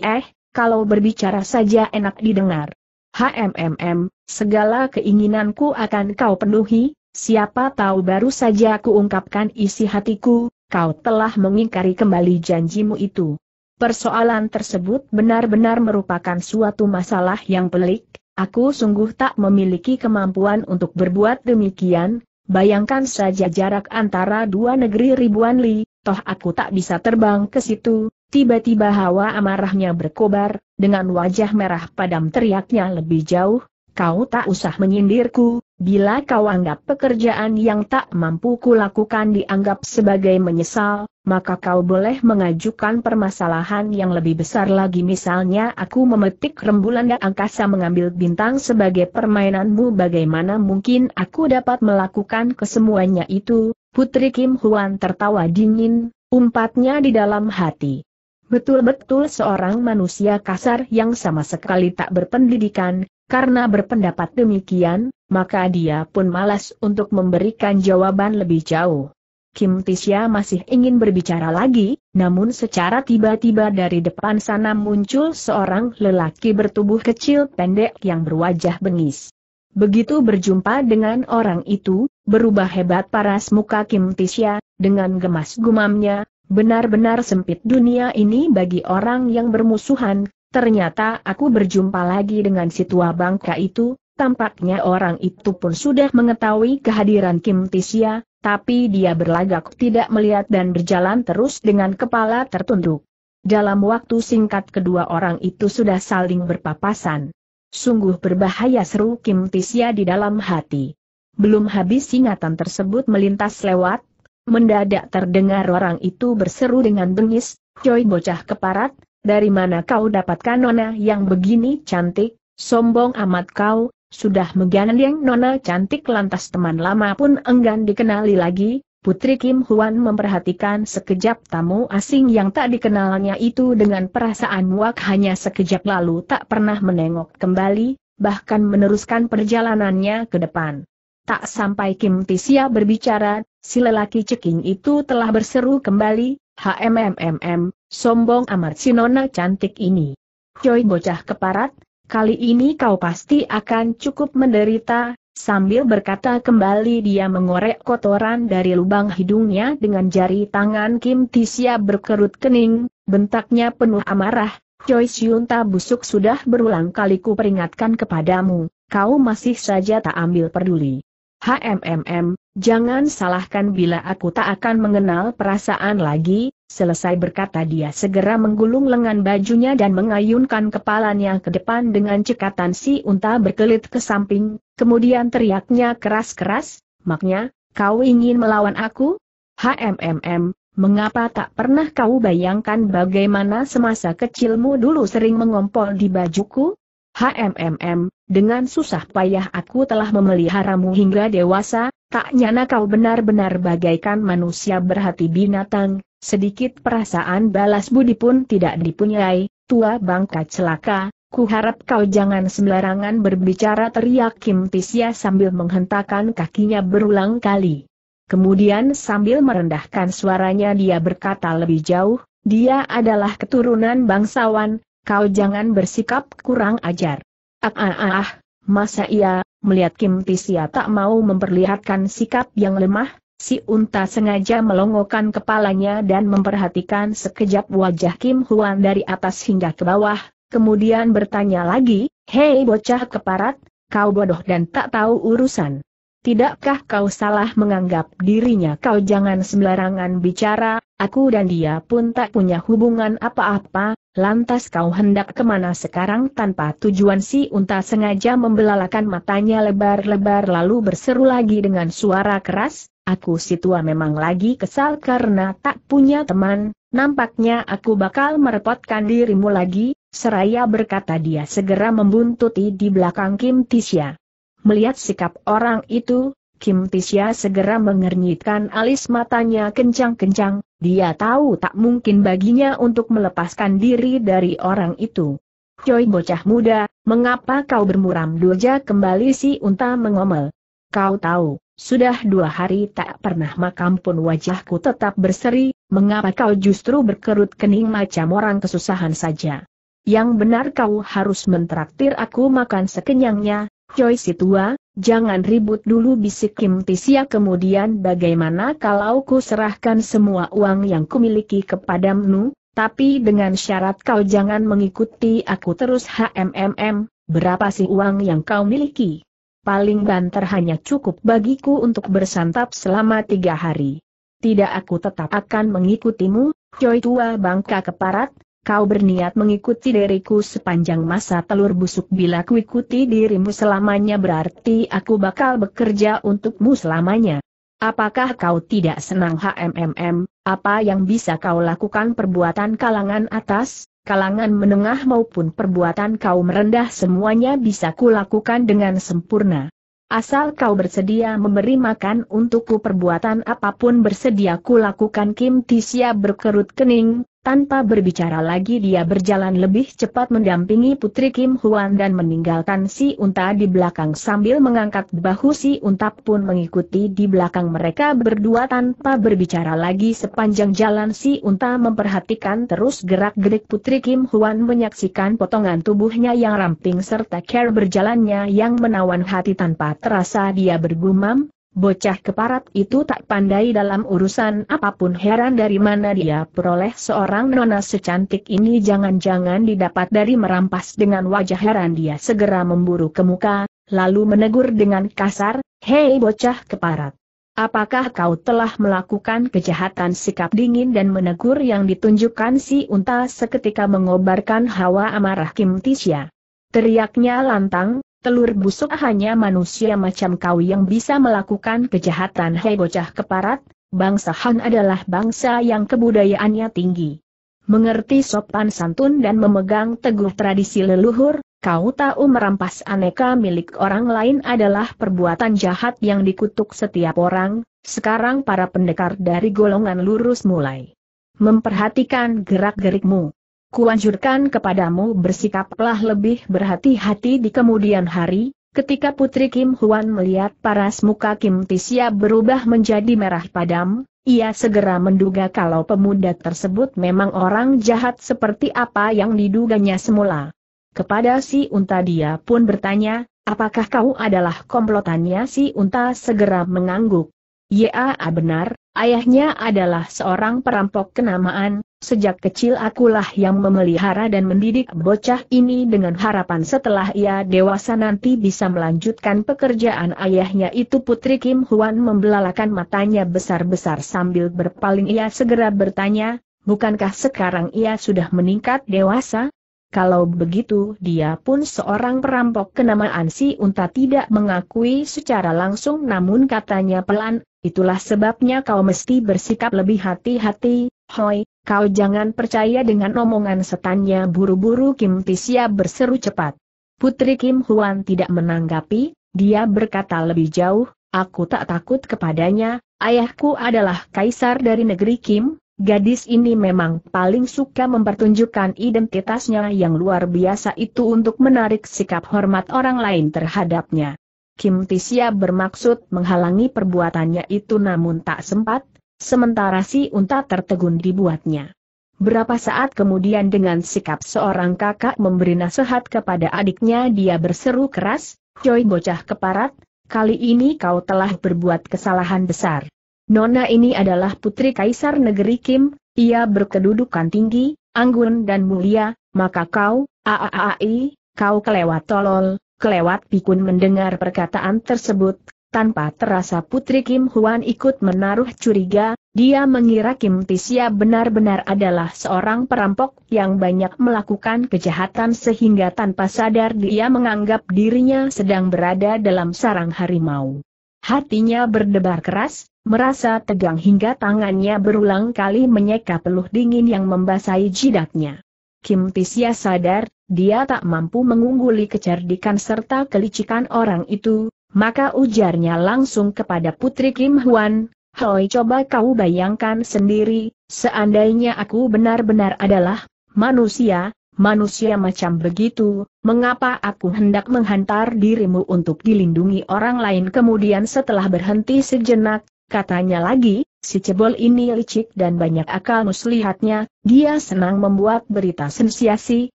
eh. kalau berbicara saja enak didengar. HMMM, segala keinginanku akan kau penuhi, siapa tahu baru saja aku ungkapkan isi hatiku, kau telah mengingkari kembali janjimu itu. Persoalan tersebut benar-benar merupakan suatu masalah yang pelik, Aku sungguh tak memiliki kemampuan untuk berbuat demikian, bayangkan saja jarak antara dua negeri ribuan li, toh aku tak bisa terbang ke situ, tiba-tiba hawa amarahnya berkobar, dengan wajah merah padam teriaknya lebih jauh, kau tak usah menyindirku, bila kau anggap pekerjaan yang tak mampu kulakukan dianggap sebagai menyesal, maka kau boleh mengajukan permasalahan yang lebih besar lagi misalnya aku memetik rembulan dan angkasa mengambil bintang sebagai permainanmu bagaimana mungkin aku dapat melakukan kesemuanya itu, Putri Kim Huan tertawa dingin, umpatnya di dalam hati. Betul-betul seorang manusia kasar yang sama sekali tak berpendidikan, karena berpendapat demikian, maka dia pun malas untuk memberikan jawaban lebih jauh. Kim Tisya masih ingin berbicara lagi, namun secara tiba-tiba dari depan sana muncul seorang lelaki bertubuh kecil pendek yang berwajah bengis. Begitu berjumpa dengan orang itu, berubah hebat paras muka Kim Tisya, dengan gemas gumamnya, benar-benar sempit dunia ini bagi orang yang bermusuhan, Ternyata aku berjumpa lagi dengan si tua bangka itu, tampaknya orang itu pun sudah mengetahui kehadiran Kim Tisya, tapi dia berlagak tidak melihat dan berjalan terus dengan kepala tertunduk. Dalam waktu singkat kedua orang itu sudah saling berpapasan. Sungguh berbahaya seru Kim Tisya di dalam hati. Belum habis ingatan tersebut melintas lewat, mendadak terdengar orang itu berseru dengan bengis, Coy bocah keparat, dari mana kau dapatkan nona yang begini cantik, sombong amat kau, sudah menggandeng nona cantik lantas teman lama pun enggan dikenali lagi, Putri Kim Huan memperhatikan sekejap tamu asing yang tak dikenalnya itu dengan perasaan muak hanya sekejap lalu tak pernah menengok kembali, bahkan meneruskan perjalanannya ke depan. Tak sampai Kim Tisia berbicara, si lelaki ceking itu telah berseru kembali, HMMMM, sombong amat si nona cantik ini. Coy bocah keparat, kali ini kau pasti akan cukup menderita, sambil berkata kembali dia mengorek kotoran dari lubang hidungnya dengan jari tangan Kim Tisya berkerut kening, bentaknya penuh amarah, Choi Siunta busuk sudah berulang kali ku peringatkan kepadamu, kau masih saja tak ambil peduli. HMMM, jangan salahkan bila aku tak akan mengenal perasaan lagi, selesai berkata dia segera menggulung lengan bajunya dan mengayunkan kepalanya ke depan dengan cekatan si unta berkelit ke samping, kemudian teriaknya keras-keras, maknya, kau ingin melawan aku? HMMM, Mengapa tak pernah kau bayangkan bagaimana semasa kecilmu dulu sering mengompol di bajuku? HMMM, dengan susah payah aku telah memeliharamu hingga dewasa, tak nyana kau benar-benar bagaikan manusia berhati binatang, sedikit perasaan balas budi pun tidak dipunyai, tua bangka celaka, ku harap kau jangan sembarangan berbicara teriak Kim Tisya sambil menghentakkan kakinya berulang kali. Kemudian sambil merendahkan suaranya dia berkata lebih jauh, dia adalah keturunan bangsawan, kau jangan bersikap kurang ajar. Ah ah ah, ah. masa ia melihat Kim Tisia tak mau memperlihatkan sikap yang lemah, si unta sengaja melongokkan kepalanya dan memperhatikan sekejap wajah Kim Huan dari atas hingga ke bawah, kemudian bertanya lagi, Hei bocah keparat, kau bodoh dan tak tahu urusan. Tidakkah kau salah menganggap dirinya kau jangan sembarangan bicara, aku dan dia pun tak punya hubungan apa-apa, Lantas kau hendak kemana sekarang tanpa tujuan si unta sengaja membelalakan matanya lebar-lebar lalu berseru lagi dengan suara keras, aku si tua memang lagi kesal karena tak punya teman, nampaknya aku bakal merepotkan dirimu lagi, seraya berkata dia segera membuntuti di belakang Kim Tisya Melihat sikap orang itu, Kim Tisya segera mengernyitkan alis matanya kencang-kencang, dia tahu tak mungkin baginya untuk melepaskan diri dari orang itu. Coy bocah muda, mengapa kau bermuram doja kembali si unta mengomel. Kau tahu, sudah dua hari tak pernah makam pun wajahku tetap berseri, mengapa kau justru berkerut kening macam orang kesusahan saja. Yang benar kau harus mentraktir aku makan sekenyangnya, Coy si tua, Jangan ribut dulu bisik Kim Tisia kemudian bagaimana kalau ku serahkan semua uang yang kumiliki kepadamu, tapi dengan syarat kau jangan mengikuti aku terus HMMM, berapa sih uang yang kau miliki? Paling banter hanya cukup bagiku untuk bersantap selama tiga hari. Tidak aku tetap akan mengikutimu, Choi tua bangka keparat, Kau berniat mengikuti diriku sepanjang masa telur busuk bila ikuti dirimu selamanya berarti aku bakal bekerja untukmu selamanya. Apakah kau tidak senang HMMM, apa yang bisa kau lakukan perbuatan kalangan atas, kalangan menengah maupun perbuatan kau merendah semuanya bisa kulakukan dengan sempurna. Asal kau bersedia memberi makan untukku perbuatan apapun bersedia ku lakukan Kim Tisya berkerut kening, tanpa berbicara lagi dia berjalan lebih cepat mendampingi Putri Kim Huan dan meninggalkan si unta di belakang sambil mengangkat bahu si unta pun mengikuti di belakang mereka berdua tanpa berbicara lagi sepanjang jalan si unta memperhatikan terus gerak-gerik Putri Kim Huan menyaksikan potongan tubuhnya yang ramping serta care berjalannya yang menawan hati tanpa terasa dia bergumam, Bocah keparat itu tak pandai dalam urusan apapun heran dari mana dia peroleh seorang nona secantik ini jangan-jangan didapat dari merampas dengan wajah heran dia segera memburu ke muka, lalu menegur dengan kasar, hei bocah keparat. Apakah kau telah melakukan kejahatan sikap dingin dan menegur yang ditunjukkan si unta seketika mengobarkan hawa amarah Kim Tisya? Teriaknya lantang, telur busuk hanya manusia macam kau yang bisa melakukan kejahatan hei bocah keparat, bangsa Han adalah bangsa yang kebudayaannya tinggi. Mengerti sopan santun dan memegang teguh tradisi leluhur, kau tahu merampas aneka milik orang lain adalah perbuatan jahat yang dikutuk setiap orang, sekarang para pendekar dari golongan lurus mulai memperhatikan gerak-gerikmu. Kuanjurkan kepadamu bersikaplah lebih berhati-hati di kemudian hari, ketika Putri Kim Huan melihat paras muka Kim Tisia berubah menjadi merah padam, ia segera menduga kalau pemuda tersebut memang orang jahat seperti apa yang diduganya semula. Kepada si unta dia pun bertanya, apakah kau adalah komplotannya si unta segera mengangguk. Ya benar, ayahnya adalah seorang perampok kenamaan, Sejak kecil akulah yang memelihara dan mendidik bocah ini dengan harapan setelah ia dewasa nanti bisa melanjutkan pekerjaan ayahnya itu Putri Kim Huan membelalakan matanya besar-besar sambil berpaling ia segera bertanya, bukankah sekarang ia sudah meningkat dewasa? Kalau begitu dia pun seorang perampok kenamaan si unta tidak mengakui secara langsung namun katanya pelan, itulah sebabnya kau mesti bersikap lebih hati-hati, hoi, kau jangan percaya dengan omongan setannya buru-buru Kim Tisia berseru cepat. Putri Kim Huan tidak menanggapi, dia berkata lebih jauh, aku tak takut kepadanya, ayahku adalah kaisar dari negeri Kim, Gadis ini memang paling suka mempertunjukkan identitasnya yang luar biasa itu untuk menarik sikap hormat orang lain terhadapnya. Kim Tisia bermaksud menghalangi perbuatannya itu namun tak sempat, sementara si unta tertegun dibuatnya. Berapa saat kemudian dengan sikap seorang kakak memberi nasihat kepada adiknya dia berseru keras, Choi bocah keparat, kali ini kau telah berbuat kesalahan besar. Nona ini adalah putri Kaisar Negeri Kim, ia berkedudukan tinggi, anggun dan mulia, maka kau, aaai, kau kelewat tolol, kelewat pikun mendengar perkataan tersebut, tanpa terasa Putri Kim Huan ikut menaruh curiga, dia mengira Kim Tisia benar-benar adalah seorang perampok yang banyak melakukan kejahatan sehingga tanpa sadar dia menganggap dirinya sedang berada dalam sarang harimau. Hatinya berdebar keras, merasa tegang hingga tangannya berulang kali menyeka peluh dingin yang membasahi jidatnya. Kim Tisya sadar, dia tak mampu mengungguli kecerdikan serta kelicikan orang itu, maka ujarnya langsung kepada Putri Kim Huan, Hoi coba kau bayangkan sendiri, seandainya aku benar-benar adalah manusia, manusia macam begitu, mengapa aku hendak menghantar dirimu untuk dilindungi orang lain kemudian setelah berhenti sejenak, Katanya lagi, si cebol ini licik dan banyak akal muslihatnya, dia senang membuat berita sensiasi.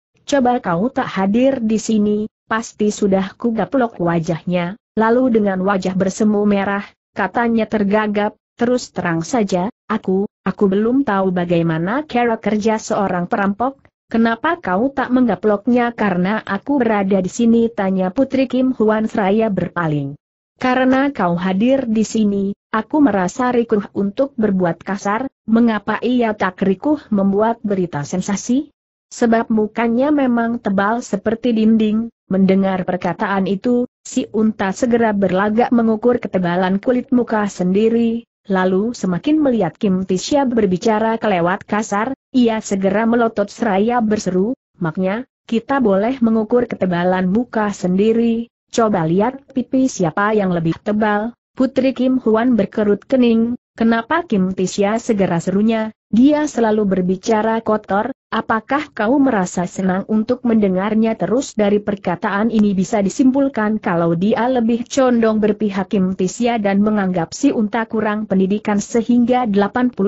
coba kau tak hadir di sini, pasti sudah ku gaplok wajahnya, lalu dengan wajah bersemu merah, katanya tergagap, terus terang saja, aku, aku belum tahu bagaimana cara kerja seorang perampok, Kenapa kau tak menggaploknya karena aku berada di sini? Tanya Putri Kim Huan seraya berpaling. Karena kau hadir di sini, aku merasa rikuh untuk berbuat kasar, mengapa ia tak rikuh membuat berita sensasi? Sebab mukanya memang tebal seperti dinding, mendengar perkataan itu, si unta segera berlagak mengukur ketebalan kulit muka sendiri, Lalu semakin melihat Kim Tisha berbicara kelewat kasar, ia segera melotot seraya berseru, maknya, kita boleh mengukur ketebalan muka sendiri, Coba lihat pipi siapa yang lebih tebal, Putri Kim Huan berkerut kening, kenapa Kim Tisya segera serunya, dia selalu berbicara kotor, apakah kau merasa senang untuk mendengarnya terus dari perkataan ini bisa disimpulkan kalau dia lebih condong berpihak Kim Tisya dan menganggap si unta kurang pendidikan sehingga 80%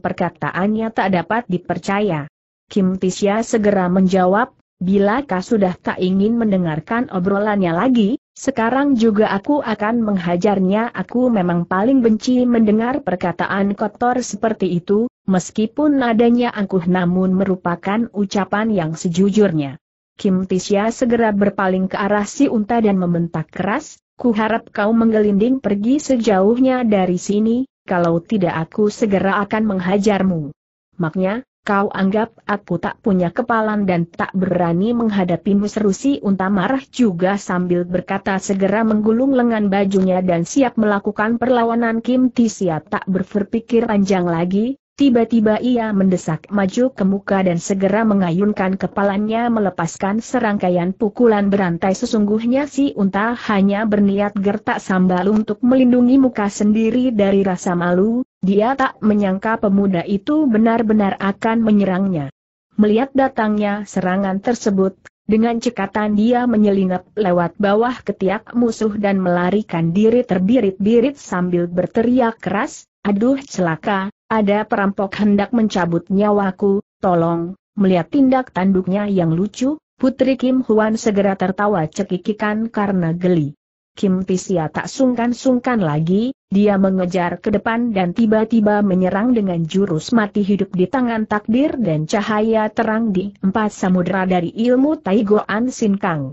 perkataannya tak dapat dipercaya. Kim Tisya segera menjawab, bila kau sudah tak ingin mendengarkan obrolannya lagi, sekarang juga aku akan menghajarnya. Aku memang paling benci mendengar perkataan kotor seperti itu, meskipun nadanya angkuh namun merupakan ucapan yang sejujurnya. Kim Tisya segera berpaling ke arah si unta dan membentak keras, ku harap kau menggelinding pergi sejauhnya dari sini, kalau tidak aku segera akan menghajarmu. Maknya, kau anggap aku tak punya kepalan dan tak berani menghadapi seru si unta marah juga sambil berkata segera menggulung lengan bajunya dan siap melakukan perlawanan Kim Tisia tak berpikir panjang lagi, Tiba-tiba ia mendesak maju ke muka dan segera mengayunkan kepalanya melepaskan serangkaian pukulan berantai sesungguhnya si unta hanya berniat gertak sambal untuk melindungi muka sendiri dari rasa malu, dia tak menyangka pemuda itu benar-benar akan menyerangnya. Melihat datangnya serangan tersebut, dengan cekatan dia menyelinap lewat bawah ketiak musuh dan melarikan diri terbirit-birit sambil berteriak keras, aduh celaka, ada perampok hendak mencabut nyawaku, tolong, melihat tindak tanduknya yang lucu, Putri Kim Huan segera tertawa cekikikan karena geli. Kim Tisia tak sungkan-sungkan lagi, dia mengejar ke depan dan tiba-tiba menyerang dengan jurus mati hidup di tangan takdir dan cahaya terang di empat samudera dari ilmu Taigoan Sin Kang.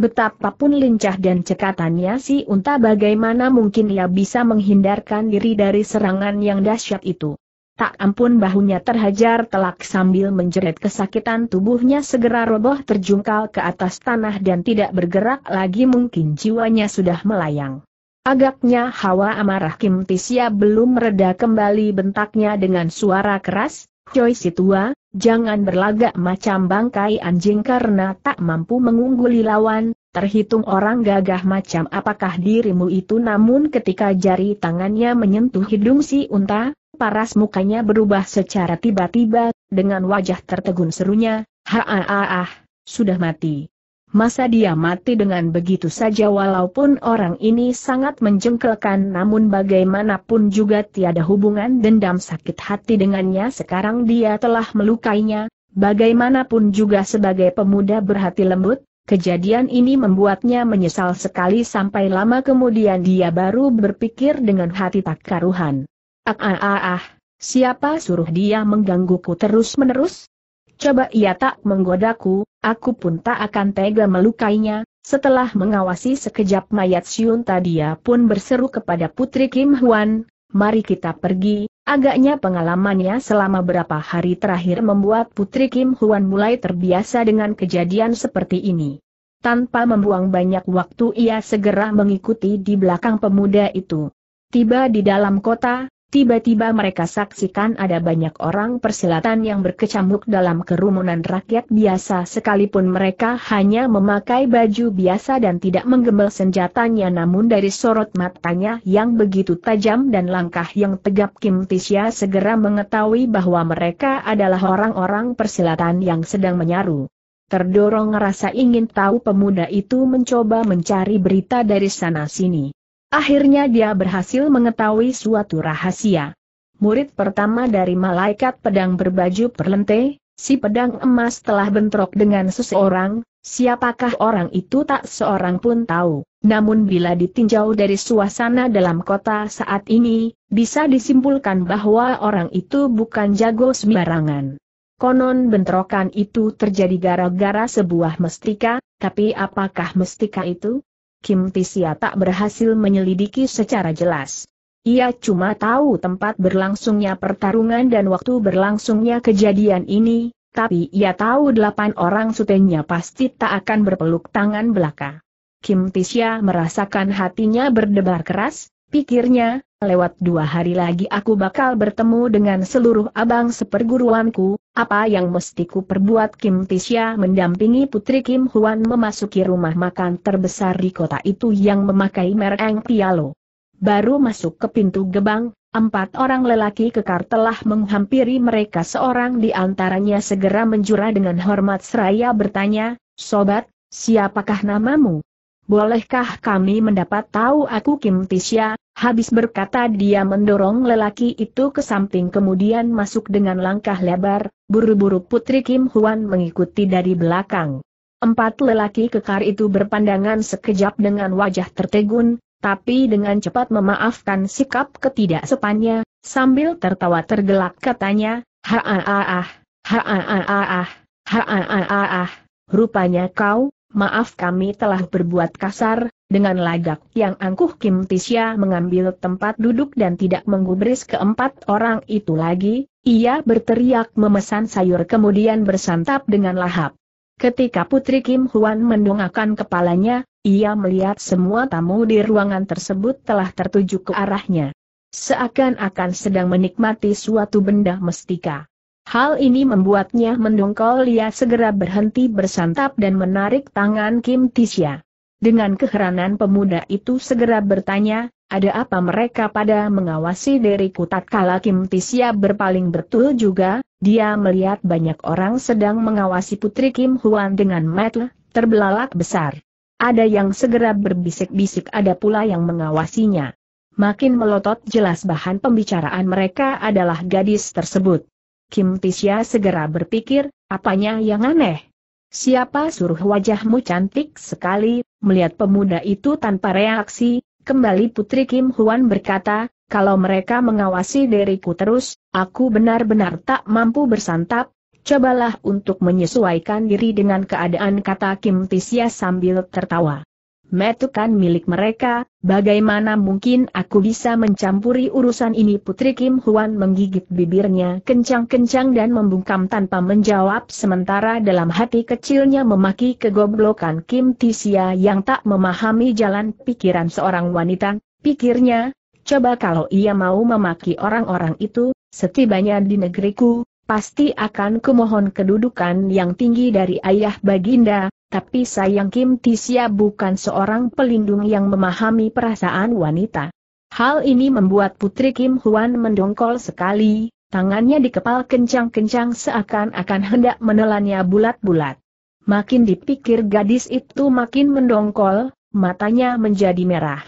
Betapapun lincah dan cekatannya si unta bagaimana mungkin ia bisa menghindarkan diri dari serangan yang dahsyat itu. Tak ampun bahunya terhajar telak sambil menjerit kesakitan tubuhnya segera roboh terjungkal ke atas tanah dan tidak bergerak lagi mungkin jiwanya sudah melayang. Agaknya hawa amarah Kim Tisya belum mereda kembali bentaknya dengan suara keras, Choi si tua, jangan berlagak macam bangkai anjing karena tak mampu mengungguli lawan, terhitung orang gagah macam apakah dirimu itu namun ketika jari tangannya menyentuh hidung si unta, paras mukanya berubah secara tiba-tiba, dengan wajah tertegun serunya, ha ah, sudah mati. Masa dia mati dengan begitu saja walaupun orang ini sangat menjengkelkan namun bagaimanapun juga tiada hubungan dendam sakit hati dengannya sekarang dia telah melukainya, bagaimanapun juga sebagai pemuda berhati lembut, Kejadian ini membuatnya menyesal sekali sampai lama kemudian dia baru berpikir dengan hati tak karuhan. Ah ah ah, ah. siapa suruh dia menggangguku terus-menerus? coba ia tak menggodaku, aku pun tak akan tega melukainya. Setelah mengawasi sekejap mayat Siun tadi ia pun berseru kepada Putri Kim Hwan, mari kita pergi, agaknya pengalamannya selama berapa hari terakhir membuat Putri Kim Hwan mulai terbiasa dengan kejadian seperti ini. Tanpa membuang banyak waktu ia segera mengikuti di belakang pemuda itu. Tiba di dalam kota, Tiba-tiba mereka saksikan ada banyak orang persilatan yang berkecamuk dalam kerumunan rakyat biasa sekalipun mereka hanya memakai baju biasa dan tidak menggembel senjatanya namun dari sorot matanya yang begitu tajam dan langkah yang tegap Kim Tisya segera mengetahui bahwa mereka adalah orang-orang persilatan yang sedang menyaru. Terdorong rasa ingin tahu pemuda itu mencoba mencari berita dari sana-sini. Akhirnya dia berhasil mengetahui suatu rahasia. Murid pertama dari malaikat pedang berbaju perlente, si pedang emas telah bentrok dengan seseorang, siapakah orang itu tak seorang pun tahu. Namun bila ditinjau dari suasana dalam kota saat ini, bisa disimpulkan bahwa orang itu bukan jago sembarangan. Konon bentrokan itu terjadi gara-gara sebuah mestika, tapi apakah mestika itu? Kim Tisia tak berhasil menyelidiki secara jelas. Ia cuma tahu tempat berlangsungnya pertarungan dan waktu berlangsungnya kejadian ini, tapi ia tahu delapan orang sutenya pasti tak akan berpeluk tangan belaka. Kim Tisya merasakan hatinya berdebar keras, pikirnya, lewat dua hari lagi aku bakal bertemu dengan seluruh abang seperguruanku, apa yang mesti ku perbuat Kim Tisya mendampingi putri Kim Huan memasuki rumah makan terbesar di kota itu yang memakai mereng pialo. Baru masuk ke pintu gebang, empat orang lelaki kekar telah menghampiri mereka seorang di antaranya segera menjura dengan hormat seraya bertanya, Sobat, siapakah namamu? Bolehkah kami mendapat tahu aku Kim Tisya? Habis berkata dia mendorong lelaki itu ke samping kemudian masuk dengan langkah lebar, buru-buru putri Kim Huan mengikuti dari belakang. Empat lelaki kekar itu berpandangan sekejap dengan wajah tertegun, tapi dengan cepat memaafkan sikap ketidaksepannya, sambil tertawa tergelak katanya, Haaah, haaah, haaah, haaah, haaah, rupanya kau, maaf kami telah berbuat kasar, dengan lagak yang angkuh Kim Tisya mengambil tempat duduk dan tidak menggubris keempat orang itu lagi, ia berteriak memesan sayur kemudian bersantap dengan lahap. Ketika Putri Kim Huan mendongakkan kepalanya, ia melihat semua tamu di ruangan tersebut telah tertuju ke arahnya. Seakan-akan sedang menikmati suatu benda mestika. Hal ini membuatnya mendongkol Lia segera berhenti bersantap dan menarik tangan Kim Tisya. Dengan keheranan pemuda itu segera bertanya, ada apa mereka pada mengawasi dari kutat kala Kim Tisya berpaling betul juga, dia melihat banyak orang sedang mengawasi putri Kim Huan dengan metel, terbelalak besar. Ada yang segera berbisik-bisik ada pula yang mengawasinya. Makin melotot jelas bahan pembicaraan mereka adalah gadis tersebut. Kim Tisya segera berpikir, apanya yang aneh? Siapa suruh wajahmu cantik sekali, melihat pemuda itu tanpa reaksi, kembali Putri Kim Huan berkata, kalau mereka mengawasi diriku terus, aku benar-benar tak mampu bersantap, cobalah untuk menyesuaikan diri dengan keadaan kata Kim Tisya sambil tertawa metukan milik mereka, bagaimana mungkin aku bisa mencampuri urusan ini Putri Kim Huan menggigit bibirnya kencang-kencang dan membungkam tanpa menjawab sementara dalam hati kecilnya memaki kegoblokan Kim Tisia yang tak memahami jalan pikiran seorang wanita, pikirnya, coba kalau ia mau memaki orang-orang itu, setibanya di negeriku, pasti akan kumohon kedudukan yang tinggi dari ayah baginda, tapi sayang Kim Tisya bukan seorang pelindung yang memahami perasaan wanita. Hal ini membuat Putri Kim Huan mendongkol sekali, tangannya dikepal kencang-kencang seakan-akan hendak menelannya bulat-bulat. Makin dipikir gadis itu makin mendongkol, matanya menjadi merah.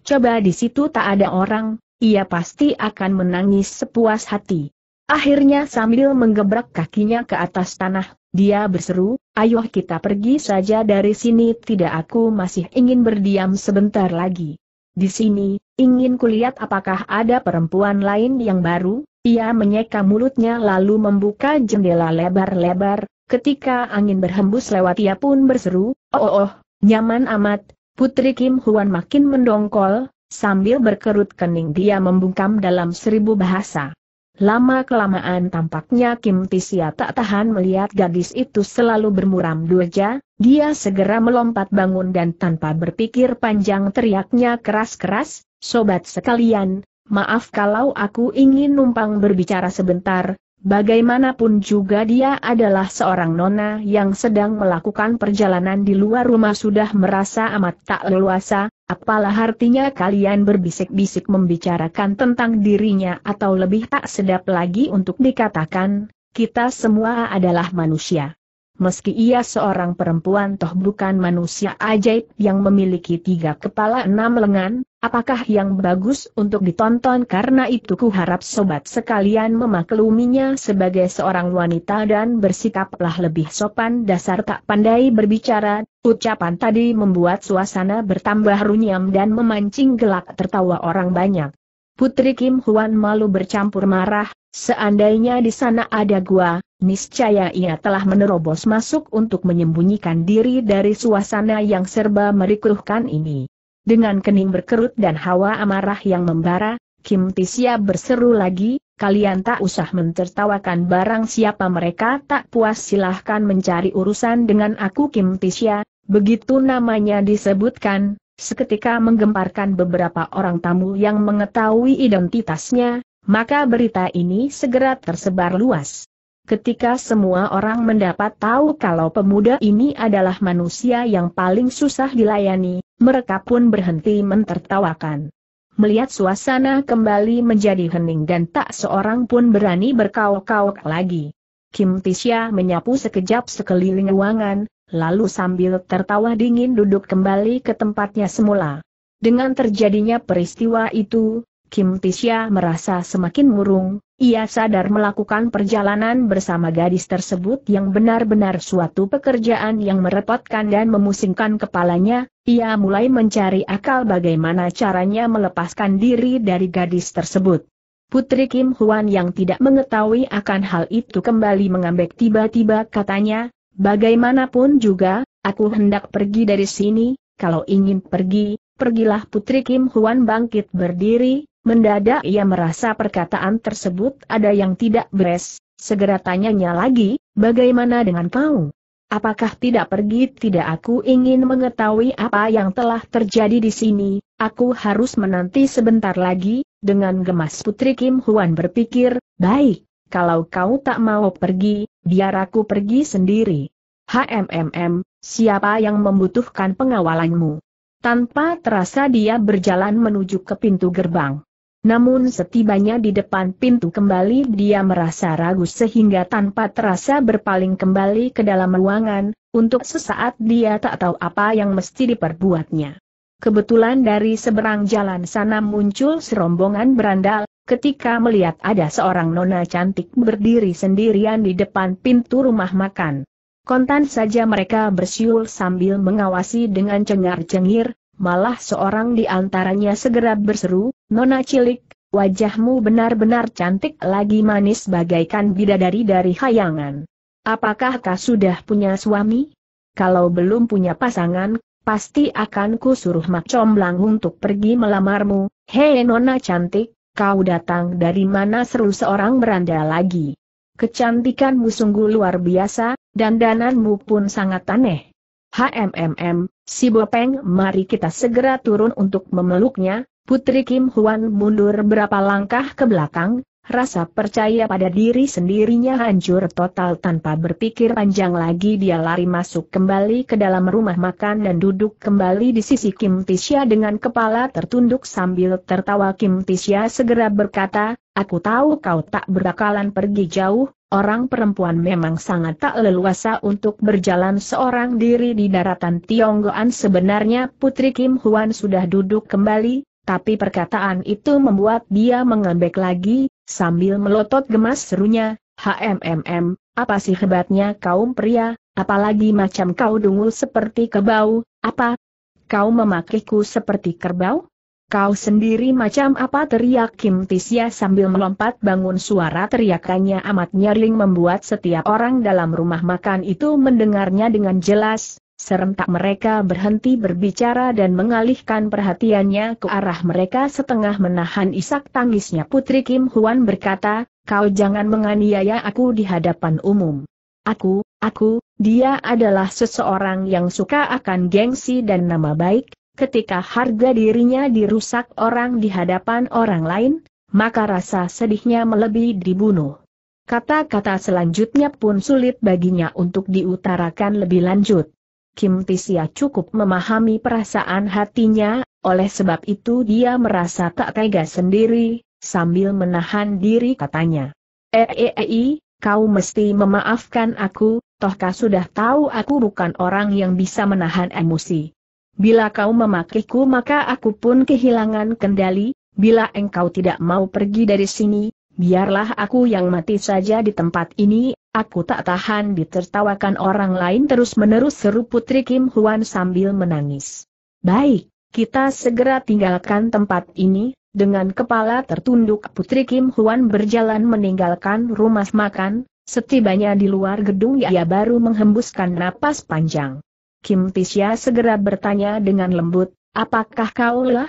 Coba di situ tak ada orang, ia pasti akan menangis sepuas hati. Akhirnya sambil menggebrak kakinya ke atas tanah dia berseru, ayo kita pergi saja dari sini tidak aku masih ingin berdiam sebentar lagi. Di sini, ingin kulihat apakah ada perempuan lain yang baru, ia menyeka mulutnya lalu membuka jendela lebar-lebar, ketika angin berhembus lewat ia pun berseru, oh oh, oh nyaman amat, Putri Kim Huan makin mendongkol, sambil berkerut kening dia membungkam dalam seribu bahasa. Lama-kelamaan tampaknya Kim Tisia tak tahan melihat gadis itu selalu bermuram durja, dia segera melompat bangun dan tanpa berpikir panjang teriaknya keras-keras, sobat sekalian, maaf kalau aku ingin numpang berbicara sebentar, Bagaimanapun juga dia adalah seorang nona yang sedang melakukan perjalanan di luar rumah sudah merasa amat tak leluasa, apalah artinya kalian berbisik-bisik membicarakan tentang dirinya atau lebih tak sedap lagi untuk dikatakan, kita semua adalah manusia. Meski ia seorang perempuan toh bukan manusia ajaib yang memiliki tiga kepala enam lengan, apakah yang bagus untuk ditonton karena itu kuharap sobat sekalian memakluminya sebagai seorang wanita dan bersikaplah lebih sopan dasar tak pandai berbicara, ucapan tadi membuat suasana bertambah runyam dan memancing gelak tertawa orang banyak. Putri Kim Huan malu bercampur marah, seandainya di sana ada gua, niscaya ia telah menerobos masuk untuk menyembunyikan diri dari suasana yang serba merikuhkan ini. Dengan kening berkerut dan hawa amarah yang membara, Kim Tisia berseru lagi, kalian tak usah mentertawakan barang siapa mereka tak puas silahkan mencari urusan dengan aku Kim Tisia, begitu namanya disebutkan, seketika menggemparkan beberapa orang tamu yang mengetahui identitasnya, maka berita ini segera tersebar luas. Ketika semua orang mendapat tahu kalau pemuda ini adalah manusia yang paling susah dilayani, mereka pun berhenti mentertawakan. Melihat suasana kembali menjadi hening dan tak seorang pun berani berkauk-kauk lagi. Kim Tisha menyapu sekejap sekeliling ruangan, lalu sambil tertawa dingin duduk kembali ke tempatnya semula. Dengan terjadinya peristiwa itu, Kim Tisya merasa semakin murung, ia sadar melakukan perjalanan bersama gadis tersebut yang benar-benar suatu pekerjaan yang merepotkan dan memusingkan kepalanya, ia mulai mencari akal bagaimana caranya melepaskan diri dari gadis tersebut. Putri Kim Huan yang tidak mengetahui akan hal itu kembali mengambek tiba-tiba katanya, Bagaimanapun juga, aku hendak pergi dari sini, kalau ingin pergi, pergilah Putri Kim Huan bangkit berdiri, mendadak ia merasa perkataan tersebut ada yang tidak beres, segera tanyanya lagi, bagaimana dengan kau? Apakah tidak pergi? Tidak aku ingin mengetahui apa yang telah terjadi di sini, aku harus menanti sebentar lagi, dengan gemas Putri Kim Huan berpikir, baik, kalau kau tak mau pergi, biar aku pergi sendiri. HMMM, siapa yang membutuhkan pengawalanmu? Tanpa terasa dia berjalan menuju ke pintu gerbang. Namun setibanya di depan pintu kembali dia merasa ragu sehingga tanpa terasa berpaling kembali ke dalam ruangan, untuk sesaat dia tak tahu apa yang mesti diperbuatnya. Kebetulan dari seberang jalan sana muncul serombongan berandal, ketika melihat ada seorang nona cantik berdiri sendirian di depan pintu rumah makan. Kontan saja mereka bersiul sambil mengawasi dengan cengar-cengir, malah seorang di antaranya segera berseru, Nona cilik, wajahmu benar-benar cantik lagi manis bagaikan bidadari dari hayangan. Apakah kau sudah punya suami? Kalau belum punya pasangan, pasti akan kusuruh suruh mak comblang untuk pergi melamarmu, hei nona cantik, Kau datang dari mana seru seorang beranda lagi. Kecantikanmu sungguh luar biasa, dan dananmu pun sangat aneh. HMMM, si Bopeng mari kita segera turun untuk memeluknya, Putri Kim Huan mundur berapa langkah ke belakang, Rasa percaya pada diri sendirinya hancur total tanpa berpikir panjang lagi dia lari masuk kembali ke dalam rumah makan dan duduk kembali di sisi Kim Tisha dengan kepala tertunduk sambil tertawa Kim Tisha segera berkata, Aku tahu kau tak berakalan pergi jauh, orang perempuan memang sangat tak leluasa untuk berjalan seorang diri di daratan Tionggoan sebenarnya Putri Kim Huan sudah duduk kembali, tapi perkataan itu membuat dia mengembek lagi, Sambil melotot gemas serunya, HMMM, apa sih hebatnya kaum pria, apalagi macam kau dungu seperti kebau, apa? Kau memakiku seperti kerbau? Kau sendiri macam apa teriak Kim Tisya sambil melompat bangun suara teriakannya amat nyaring membuat setiap orang dalam rumah makan itu mendengarnya dengan jelas, Serentak mereka berhenti berbicara dan mengalihkan perhatiannya ke arah mereka setengah menahan isak tangisnya Putri Kim Huan berkata, kau jangan menganiaya aku di hadapan umum. Aku, aku, dia adalah seseorang yang suka akan gengsi dan nama baik, ketika harga dirinya dirusak orang di hadapan orang lain, maka rasa sedihnya melebihi dibunuh. Kata-kata selanjutnya pun sulit baginya untuk diutarakan lebih lanjut. Kim Tisia cukup memahami perasaan hatinya, oleh sebab itu dia merasa tak tega sendiri, sambil menahan diri katanya. Eei, eh, eh, eh, kau mesti memaafkan aku, tohkah sudah tahu aku bukan orang yang bisa menahan emosi. Bila kau memakiku maka aku pun kehilangan kendali, bila engkau tidak mau pergi dari sini, biarlah aku yang mati saja di tempat ini, Aku tak tahan ditertawakan orang lain terus-menerus seru Putri Kim Huan sambil menangis. Baik, kita segera tinggalkan tempat ini, dengan kepala tertunduk Putri Kim Huan berjalan meninggalkan rumah makan, setibanya di luar gedung ia baru menghembuskan napas panjang. Kim Tisya segera bertanya dengan lembut, apakah kau lah?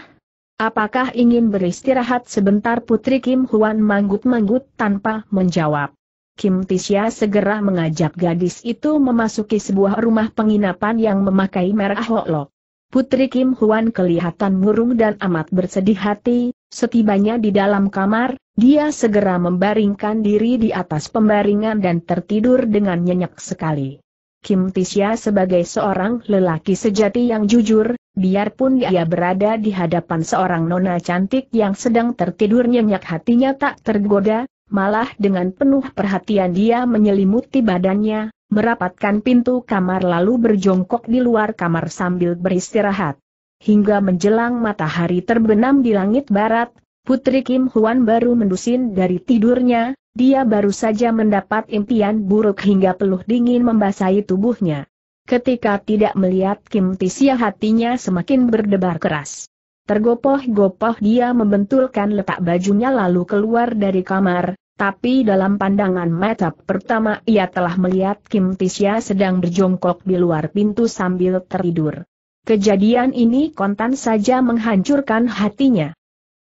Apakah ingin beristirahat sebentar Putri Kim Huan manggut-manggut tanpa menjawab. Kim Tisya segera mengajak gadis itu memasuki sebuah rumah penginapan yang memakai merah hoklok. Putri Kim Huan kelihatan murung dan amat bersedih hati, setibanya di dalam kamar, dia segera membaringkan diri di atas pembaringan dan tertidur dengan nyenyak sekali. Kim Tisya sebagai seorang lelaki sejati yang jujur, biarpun dia berada di hadapan seorang nona cantik yang sedang tertidur nyenyak hatinya tak tergoda, malah dengan penuh perhatian dia menyelimuti badannya, merapatkan pintu kamar lalu berjongkok di luar kamar sambil beristirahat. Hingga menjelang matahari terbenam di langit barat, Putri Kim Huan baru mendusin dari tidurnya, dia baru saja mendapat impian buruk hingga peluh dingin membasahi tubuhnya. Ketika tidak melihat Kim Tisia hatinya semakin berdebar keras. Tergopoh-gopoh dia membentulkan letak bajunya lalu keluar dari kamar, tapi dalam pandangan mata pertama ia telah melihat Kim Tisya sedang berjongkok di luar pintu sambil tertidur. Kejadian ini kontan saja menghancurkan hatinya.